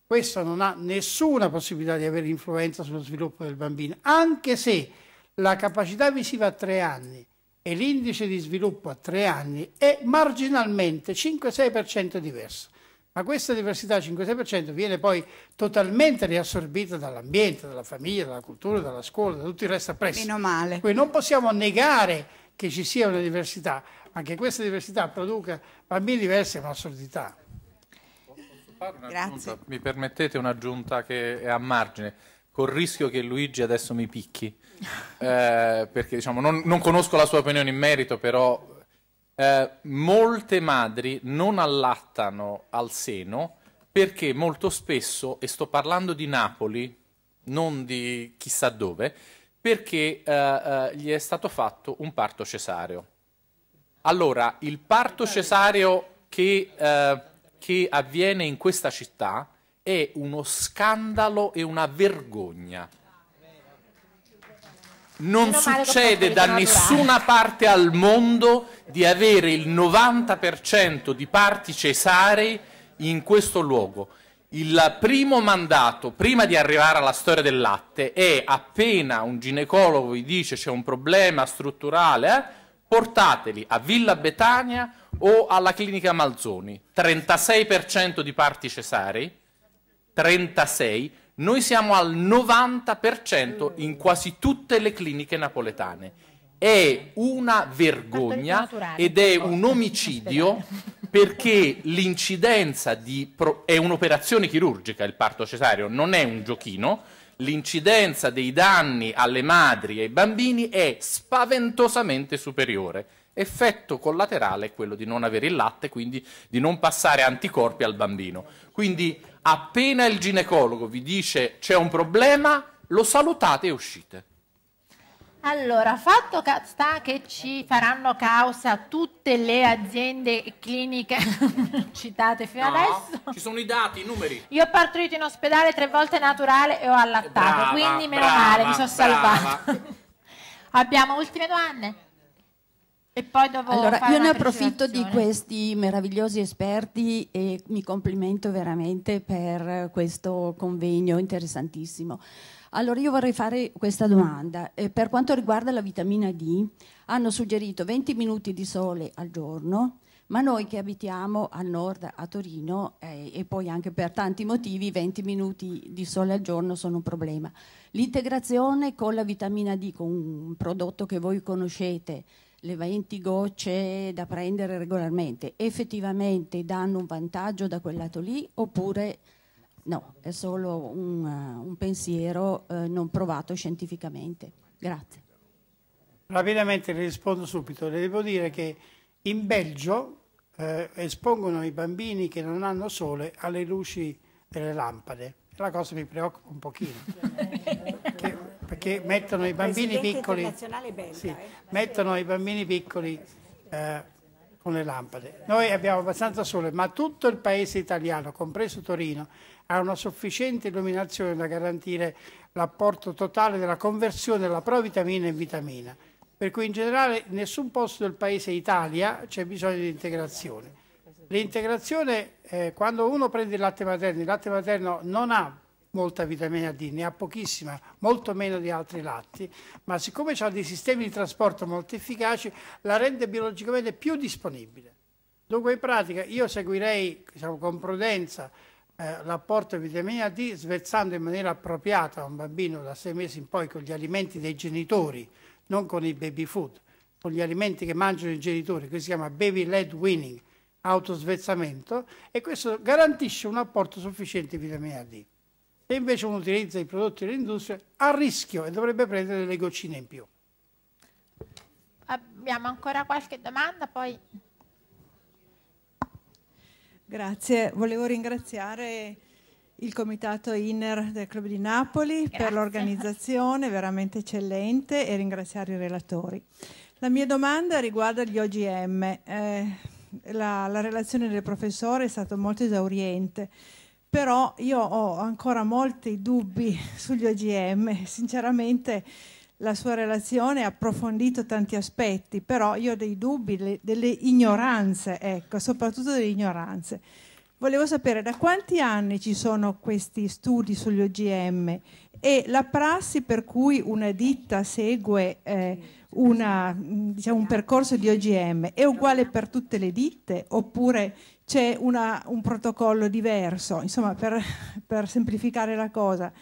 Speaker 6: Questo non ha nessuna possibilità di avere influenza sullo sviluppo del bambino, anche se la capacità visiva a tre anni e l'indice di sviluppo a tre anni è marginalmente 5-6% diverso. Ma questa diversità 5-6% viene poi totalmente riassorbita dall'ambiente, dalla famiglia, dalla cultura, dalla scuola, da tutto il resto appresso. Meno male. Quindi non possiamo negare che ci sia una diversità, ma che questa diversità produca bambini diversi è un'assurdità.
Speaker 2: Mi permettete un'aggiunta che è a margine, col rischio che Luigi adesso mi picchi eh, perché diciamo, non, non, conosco la sua opinione in merito, però eh, molte madri non allattano al seno perché molto spesso, e sto parlando di Napoli, non di chissà dove, perché eh, eh gli è stato fatto un parto cesareo. Allora, il parto cesareo che, eh, che avviene in questa città è uno scandalo e una vergogna non succede da nessuna parte al mondo di avere il 90% di parti cesarei in questo luogo. Il primo mandato, prima di arrivare alla storia del latte, è appena un ginecologo vi dice c'è un problema strutturale, eh, portateli a Villa Betania o alla clinica Malzoni. 36% di parti cesarei, 36, noi siamo al 90% in quasi tutte le cliniche napoletane. È una vergogna ed è un oh, omicidio perché l'incidenza di... è un'operazione chirurgica il parto cesareo, non è un giochino. L'incidenza dei danni alle madri e ai bambini è spaventosamente superiore effetto collaterale è quello di non avere il latte, quindi di non passare anticorpi al bambino. Quindi Appena il ginecologo vi dice c'è un problema, lo salutate e uscite.
Speaker 1: Allora, fatto sta che ci faranno causa tutte le aziende cliniche citate fino no, adesso.
Speaker 2: Ci sono i dati, i numeri.
Speaker 1: Io ho partorito in ospedale tre volte naturale e ho allattato, brava, quindi meno brava, male, mi sono brava. salvata. Abbiamo ultime domande? E poi devo allora, io ne approfitto di questi
Speaker 8: meravigliosi esperti e mi complimento veramente per questo convegno interessantissimo. Allora io vorrei fare questa domanda. Eh, per quanto riguarda la vitamina D, hanno suggerito 20 minuti di sole al giorno, ma noi che abitiamo al nord a Torino eh, e poi anche per tanti motivi 20 minuti di sole al giorno sono un problema. L'integrazione con la vitamina D, con un prodotto che voi conoscete, le 20 gocce da prendere regolarmente effettivamente danno un vantaggio da quel lato lì oppure no, è solo un, uh, un pensiero uh, non provato scientificamente. Grazie.
Speaker 6: Rapidamente le rispondo subito. Le devo dire che in Belgio eh, espongono i bambini che non hanno sole alle luci delle lampade. La cosa mi preoccupa un pochino. perché mettono i bambini piccoli,
Speaker 8: belga, sì, eh?
Speaker 6: mettono i bambini piccoli eh, con le lampade. Noi abbiamo abbastanza sole, ma tutto il paese italiano, compreso Torino, ha una sufficiente illuminazione da garantire l'apporto totale della conversione della provitamina in vitamina. Per cui in generale nessun posto del paese Italia c'è bisogno di integrazione. L'integrazione, eh, quando uno prende il latte materno, il latte materno non ha molta vitamina D, ne ha pochissima, molto meno di altri latti, ma siccome ha dei sistemi di trasporto molto efficaci, la rende biologicamente più disponibile. Dunque in pratica io seguirei diciamo, con prudenza eh, l'apporto di vitamina D svezzando in maniera appropriata un bambino da sei mesi in poi con gli alimenti dei genitori, non con i baby food, con gli alimenti che mangiano i genitori, che si chiama baby led weaning, autosvezzamento, e questo garantisce un apporto sufficiente di vitamina D e invece uno utilizza i prodotti dell'industria a rischio e dovrebbe prendere delle goccine in più.
Speaker 1: Abbiamo ancora qualche domanda, poi...
Speaker 7: Grazie, volevo ringraziare il comitato INER del Club di Napoli Grazie. per l'organizzazione veramente eccellente e ringraziare i relatori. La mia domanda riguarda gli OGM. Eh, la, la relazione del professore è stata molto esauriente però io ho ancora molti dubbi sugli OGM, sinceramente la sua relazione ha approfondito tanti aspetti, però io ho dei dubbi, le, delle ignoranze, ecco, soprattutto delle ignoranze. Volevo sapere da quanti anni ci sono questi studi sugli OGM e la prassi per cui una ditta segue eh, una, diciamo, un percorso di OGM è uguale per tutte le ditte oppure c'è un protocollo diverso, insomma per, per semplificare la cosa.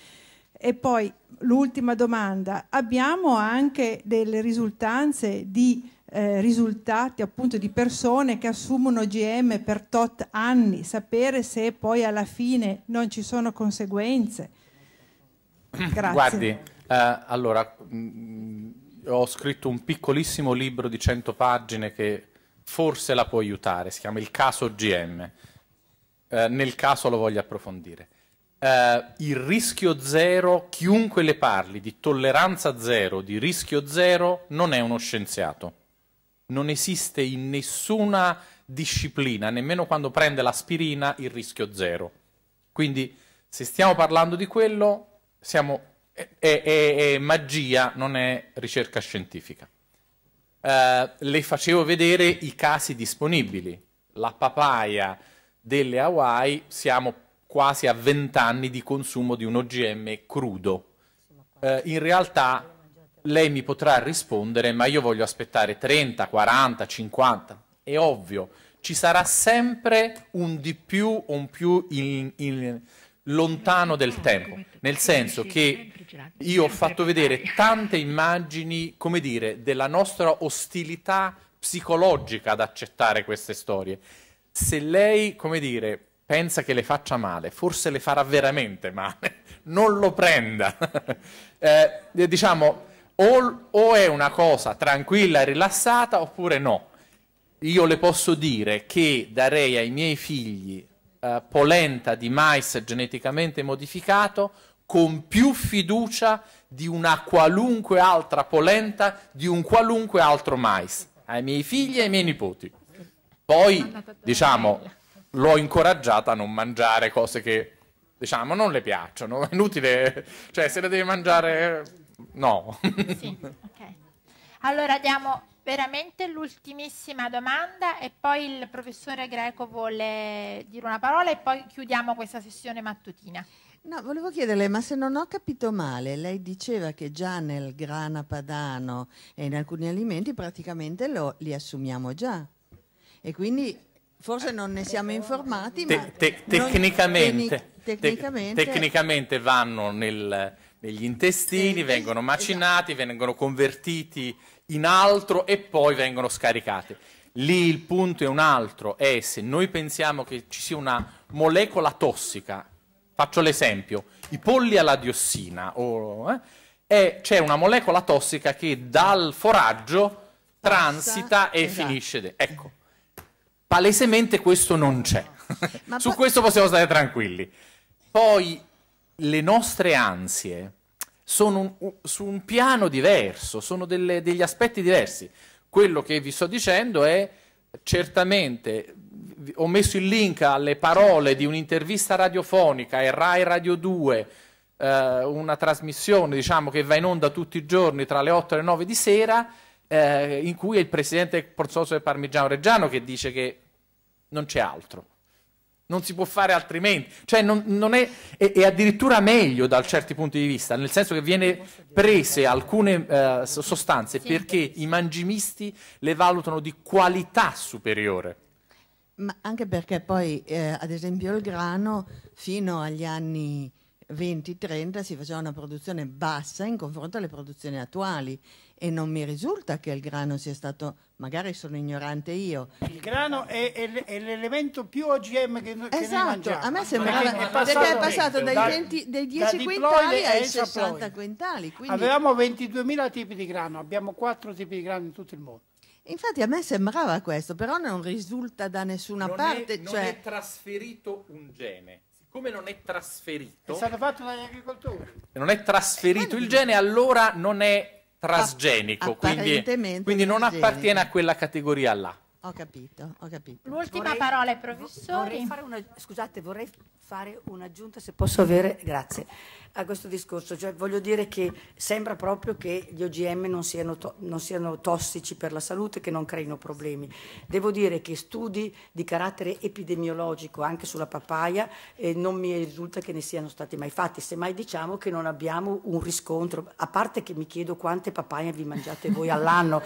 Speaker 7: E poi l'ultima domanda, abbiamo anche delle risultanze di eh, risultati appunto di persone che assumono GM per tot anni, sapere se poi alla fine non ci sono conseguenze.
Speaker 2: Grazie. Guardi, eh, allora mh, mm, ho scritto un piccolissimo libro di 100 pagine che forse la può aiutare, si chiama il caso GM, eh, nel caso lo voglio approfondire. Eh, il rischio zero, chiunque le parli di tolleranza zero, di rischio zero, non è uno scienziato. Non esiste in nessuna disciplina, nemmeno quando prende l'aspirina, il rischio zero. Quindi se stiamo parlando di quello, siamo, è, è, è magia, non è ricerca scientifica. Eh, le facevo vedere i casi disponibili. La papaya delle Hawaii siamo quasi a 20 anni di consumo di un OGM crudo. Eh, in realtà lei mi potrà rispondere, ma io voglio aspettare 30, 40, 50. È ovvio, ci sarà sempre un di più o un più in, in lontano del tempo, nel senso che io ho fatto vedere tante immagini, come dire, della nostra ostilità psicologica ad accettare queste storie. Se lei, come dire, pensa che le faccia male, forse le farà veramente male, non lo prenda. eh, diciamo, o, o è una cosa tranquilla e rilassata oppure no. Io le posso dire che darei ai miei figli eh, polenta di mais geneticamente modificato con più fiducia di una qualunque altra polenta di un qualunque altro mais, ai miei figli e ai miei nipoti. Poi, diciamo, l'ho incoraggiata a non mangiare cose che, diciamo, non le piacciono, è inutile, cioè se le devi mangiare, no. Sì, ok.
Speaker 1: Allora diamo veramente l'ultimissima domanda e poi il professore Greco vuole dire una parola e poi chiudiamo questa sessione mattutina.
Speaker 4: No, volevo chiederle, ma se non ho capito male, lei diceva che già nel grana padano e in alcuni alimenti praticamente lo, li assumiamo già e quindi forse non ne siamo informati, te, ma
Speaker 2: te, tecnicamente, teni, tecnicamente, te, tecnicamente, vanno nel, negli intestini, sì, vengono macinati, esatto. vengono convertiti in altro e poi vengono scaricate. Lì il punto è un altro, è se noi pensiamo che ci sia una molecola tossica, faccio l'esempio, i polli alla diossina, o, eh, è, c'è una molecola tossica che dal foraggio transita e esatto. finisce. De- ecco, palesemente questo non c'è. Su questo possiamo stare tranquilli. Poi le nostre ansie sono un, su un piano diverso, sono delle, degli aspetti diversi. Quello che vi sto dicendo è certamente ho messo il link alle parole di un'intervista radiofonica e Rai Radio 2, eh, una trasmissione diciamo, che va in onda tutti i giorni tra le 8 e le 9 di sera, eh, in cui è il presidente Porzoso del Parmigiano Reggiano che dice che non c'è altro non si può fare altrimenti. Cioè, non, non è, è, è, addirittura meglio da certi punti di vista, nel senso che viene prese alcune eh, sostanze perché i mangimisti le valutano di qualità superiore.
Speaker 4: Ma anche perché poi, eh, ad esempio, il grano fino agli anni 20-30 si faceva una produzione bassa in confronto alle produzioni attuali e non mi risulta che il grano sia stato magari sono ignorante io. Il
Speaker 6: grano è, è, è l'elemento più OGM che, esatto, che noi esatto, mangiamo. a me sembrava perché è passato, dai, 20, dai 10 da quintali ai 60 quintali. Quindi... Avevamo 22.000 tipi di grano, abbiamo 4 tipi di grano in tutto il mondo.
Speaker 4: Infatti a me sembrava questo, però non risulta da nessuna non parte. È, cioè... Non è
Speaker 2: trasferito un gene. Come non è trasferito... È stato fatto dagli agricoltori. Non è trasferito quindi... Eh, il gene, allora non è transgenico, ah, quindi, quindi non appartiene a quella categoria là.
Speaker 4: Ho capito, ho capito. L'ultima vorrei, parola ai
Speaker 8: professori. Vorrei una, scusate, vorrei fare un'aggiunta se posso avere, grazie a questo discorso, cioè voglio dire che sembra proprio che gli OGM non siano, non siano, tossici per la salute, che non creino problemi. Devo dire che studi di carattere epidemiologico anche sulla papaya eh, non mi risulta che ne siano stati mai fatti, semmai diciamo che non abbiamo un riscontro, a parte che mi chiedo quante papaya vi mangiate voi all'anno.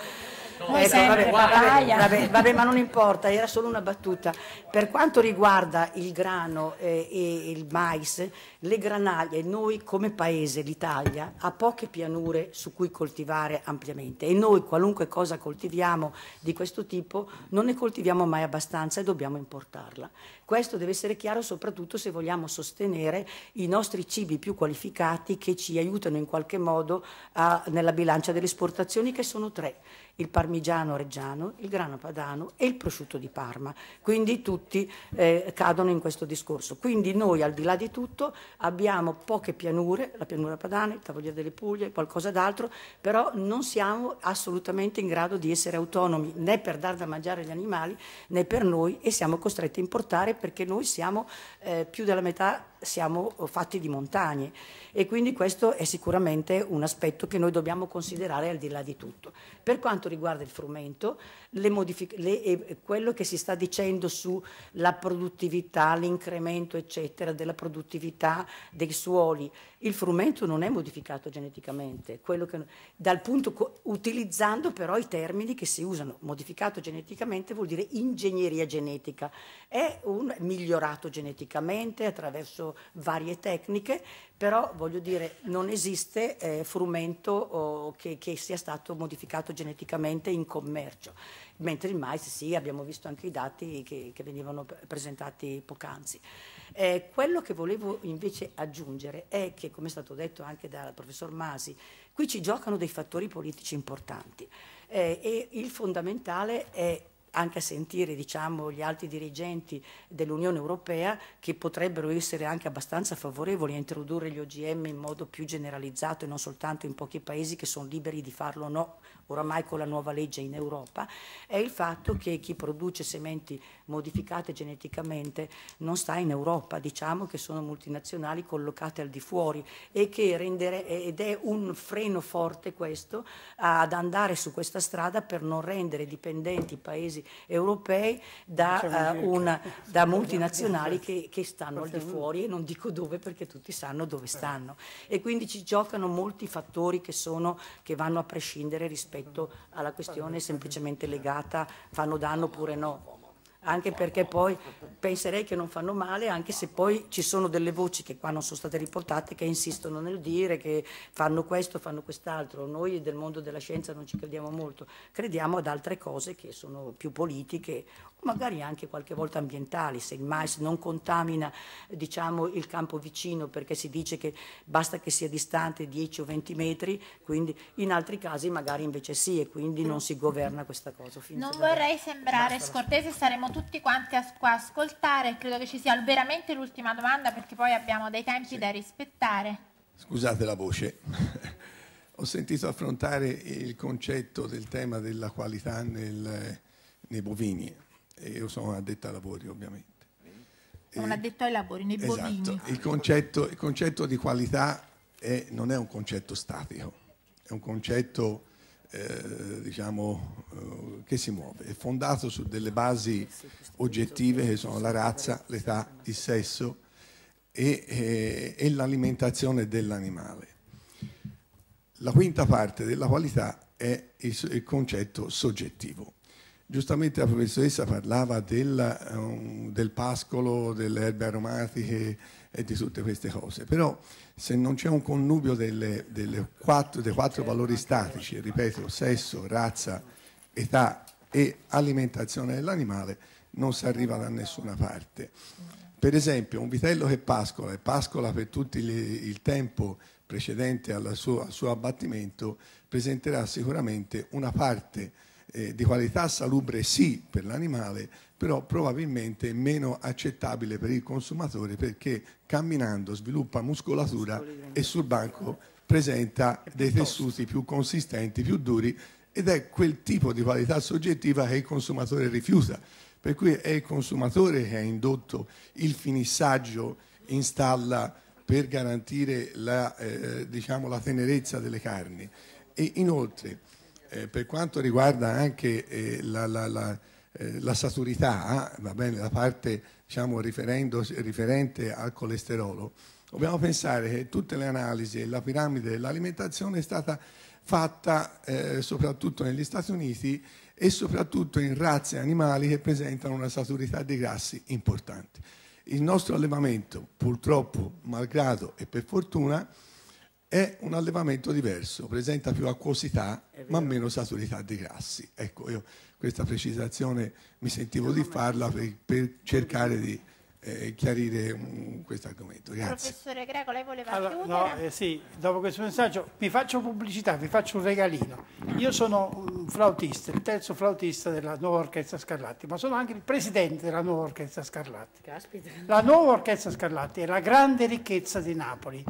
Speaker 8: No, ecco, vabbè, vabbè, vabbè, vabbè, ma non importa, era solo una battuta. Per quanto riguarda il grano eh, e il mais, le granaglie, noi come paese, l'Italia, ha poche pianure su cui coltivare ampiamente e noi qualunque cosa coltiviamo di questo tipo non ne coltiviamo mai abbastanza e dobbiamo importarla. Questo deve essere chiaro soprattutto se vogliamo sostenere i nostri cibi più qualificati che ci aiutano in qualche modo a, nella bilancia delle esportazioni che sono tre il parmigiano reggiano, il grano padano e il prosciutto di Parma. Quindi tutti eh, cadono in questo discorso. Quindi noi al di là di tutto abbiamo poche pianure, la pianura padana, il tavoliere delle Puglie, qualcosa d'altro, però non siamo assolutamente in grado di essere autonomi né per dar da mangiare agli animali né per noi e siamo costretti a importare perché noi siamo eh, più della metà siamo eh, fatti di montagne e quindi questo è sicuramente un aspetto che noi dobbiamo considerare al di là di tutto. Per quanto riguarda il frumento, le le, quello che si sta dicendo sulla produttività, l'incremento eccetera della produttività dei suoli. Il frumento non è modificato geneticamente, che, dal punto, utilizzando però i termini che si usano. Modificato geneticamente vuol dire ingegneria genetica, è un migliorato geneticamente attraverso varie tecniche, però voglio dire non esiste eh, frumento oh, che, che, sia stato modificato geneticamente in commercio, mentre il mais sì, abbiamo visto anche i dati che, che venivano presentati poc'anzi. Eh, quello che volevo invece aggiungere è che, come è stato detto anche dal professor Masi, qui ci giocano dei fattori politici importanti eh, e il fondamentale è anche a sentire diciamo, gli altri dirigenti dell'Unione Europea che potrebbero essere anche abbastanza favorevoli a introdurre gli OGM in modo più generalizzato e non soltanto in pochi paesi che sono liberi di farlo o no, oramai con la nuova legge in Europa, è il fatto che chi produce sementi modificate geneticamente non sta in Europa, diciamo che sono multinazionali collocate al di fuori e che rendere, ed è un freno forte questo ad andare su questa strada per non rendere dipendenti i paesi europei da, uh, una, eh, da multinazionali che, che stanno al di fuori e non dico dove perché tutti sanno dove stanno. E quindi ci giocano molti fattori che, sono, che vanno a prescindere rispetto rispetto alla questione semplicemente legata fanno danno oppure no anche perché poi penserei che non fanno male, anche se poi ci sono delle voci che qua non sono state riportate che insistono nel dire che fanno questo, fanno quest'altro. Noi del mondo della scienza non ci crediamo molto, crediamo ad altre cose che sono più politiche magari anche qualche volta ambientali, se il mais non contamina diciamo, il campo vicino perché si dice che basta che sia distante 10 o 20 metri, quindi in altri casi magari invece sì e quindi non si governa questa cosa. non
Speaker 1: vorrei sembrare basta scortese, saremo tutti quanti a, qua a ascoltare, credo che ci sia veramente l'ultima domanda perché poi abbiamo dei tempi sì. da rispettare.
Speaker 9: Scusate la voce. Ho sentito affrontare il concetto del tema della qualità nel, nei bovini e io sono un addetto ai lavori ovviamente.
Speaker 1: Un addetto ai lavori, nei esatto, bovini.
Speaker 9: Il concetto, il concetto di qualità è, non è un concetto statico, è un concetto eh, diciamo, eh, che si muove, è fondato su delle basi oggettive che sono la razza, l'età, il sesso e, e, eh, e l'alimentazione dell'animale. La quinta parte della qualità è il, il concetto soggettivo, Giustamente la professoressa parlava della, um, del pascolo, delle erbe aromatiche e di tutte queste cose, però se non c'è un connubio delle, delle quattro, dei quattro valori statici, ripeto, sesso, razza, età e alimentazione dell'animale, non si arriva da nessuna parte. Per esempio un vitello che pascola e pascola per tutto il, il tempo precedente suo, al suo abbattimento presenterà sicuramente una parte eh, di qualità salubre sì per l'animale, però probabilmente meno accettabile per il consumatore perché camminando sviluppa muscolatura e sul banco presenta dei tessuti più consistenti, più duri ed è quel tipo di qualità soggettiva che il consumatore rifiuta. Per cui è il consumatore che ha indotto il finissaggio in stalla per garantire la, eh, diciamo, la tenerezza delle carni. E inoltre eh, per quanto riguarda anche eh, la, la, la, eh, la, saturità, eh, bene, la parte diciamo, riferente al colesterolo, dobbiamo pensare che tutte le analisi e la piramide dell'alimentazione è stata fatta eh, soprattutto negli Stati Uniti e soprattutto in razze animali che presentano una saturità di grassi importante. Il nostro allevamento, purtroppo, malgrado e per fortuna, è un allevamento diverso, presenta più acquosità ma meno saturità di grassi. Ecco, io questa precisazione mi sentivo di farla per, per cercare di eh, chiarire mm, questo argomento. Grazie.
Speaker 6: Professore Greco, lei voleva allora, No, eh, sì, dopo questo messaggio vi faccio pubblicità, vi faccio un regalino. Io sono un flautista, il terzo flautista della nuova Orchestra Scarlatti, ma sono anche il presidente della nuova Orchestra Scarlatti. Caspita. La nuova Orchestra Scarlatti è la grande ricchezza di Napoli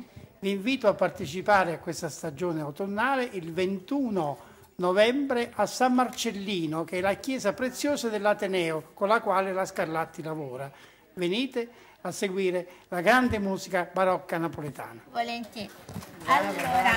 Speaker 6: vi invito a partecipare a questa stagione autunnale il 21 novembre a San Marcellino, che è la chiesa preziosa dell'Ateneo con la quale la Scarlatti lavora. Venite a seguire la grande musica barocca napoletana.
Speaker 1: Volentieri. Allora,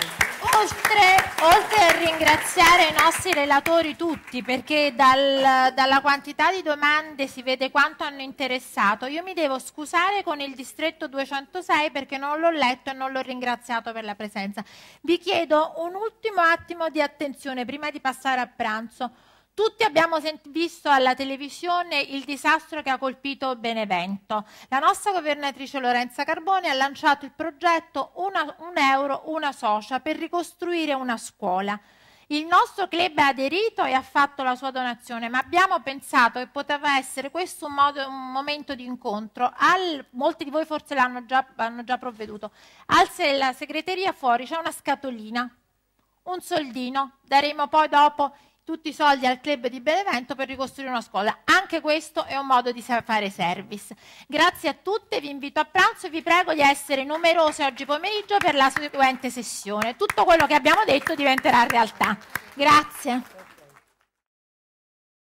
Speaker 1: oltre, oltre, a ringraziare i nostri relatori tutti, perché dal, dalla quantità di domande si vede quanto hanno interessato, io mi devo scusare con il distretto 206 perché non l'ho letto e non l'ho ringraziato per la presenza. Vi chiedo un ultimo attimo di attenzione prima di passare a pranzo. Tutti abbiamo visto alla televisione il disastro che ha colpito Benevento. La nostra governatrice Lorenza Carboni ha lanciato il progetto una, Un euro, una socia per ricostruire una scuola. Il nostro club ha aderito e ha fatto la sua donazione, ma abbiamo pensato che poteva essere questo un, modo, un momento di incontro. Al, molti di voi forse l'hanno già, hanno già provveduto. Alza la segreteria fuori, c'è una scatolina, un soldino, daremo poi dopo tutti i soldi al club di Benevento per ricostruire una scuola. Anche questo è un modo di fare service. Grazie a tutte, vi invito a pranzo e vi prego di essere numerose oggi pomeriggio per la seguente
Speaker 5: sessione. Tutto quello che abbiamo detto diventerà realtà. Grazie.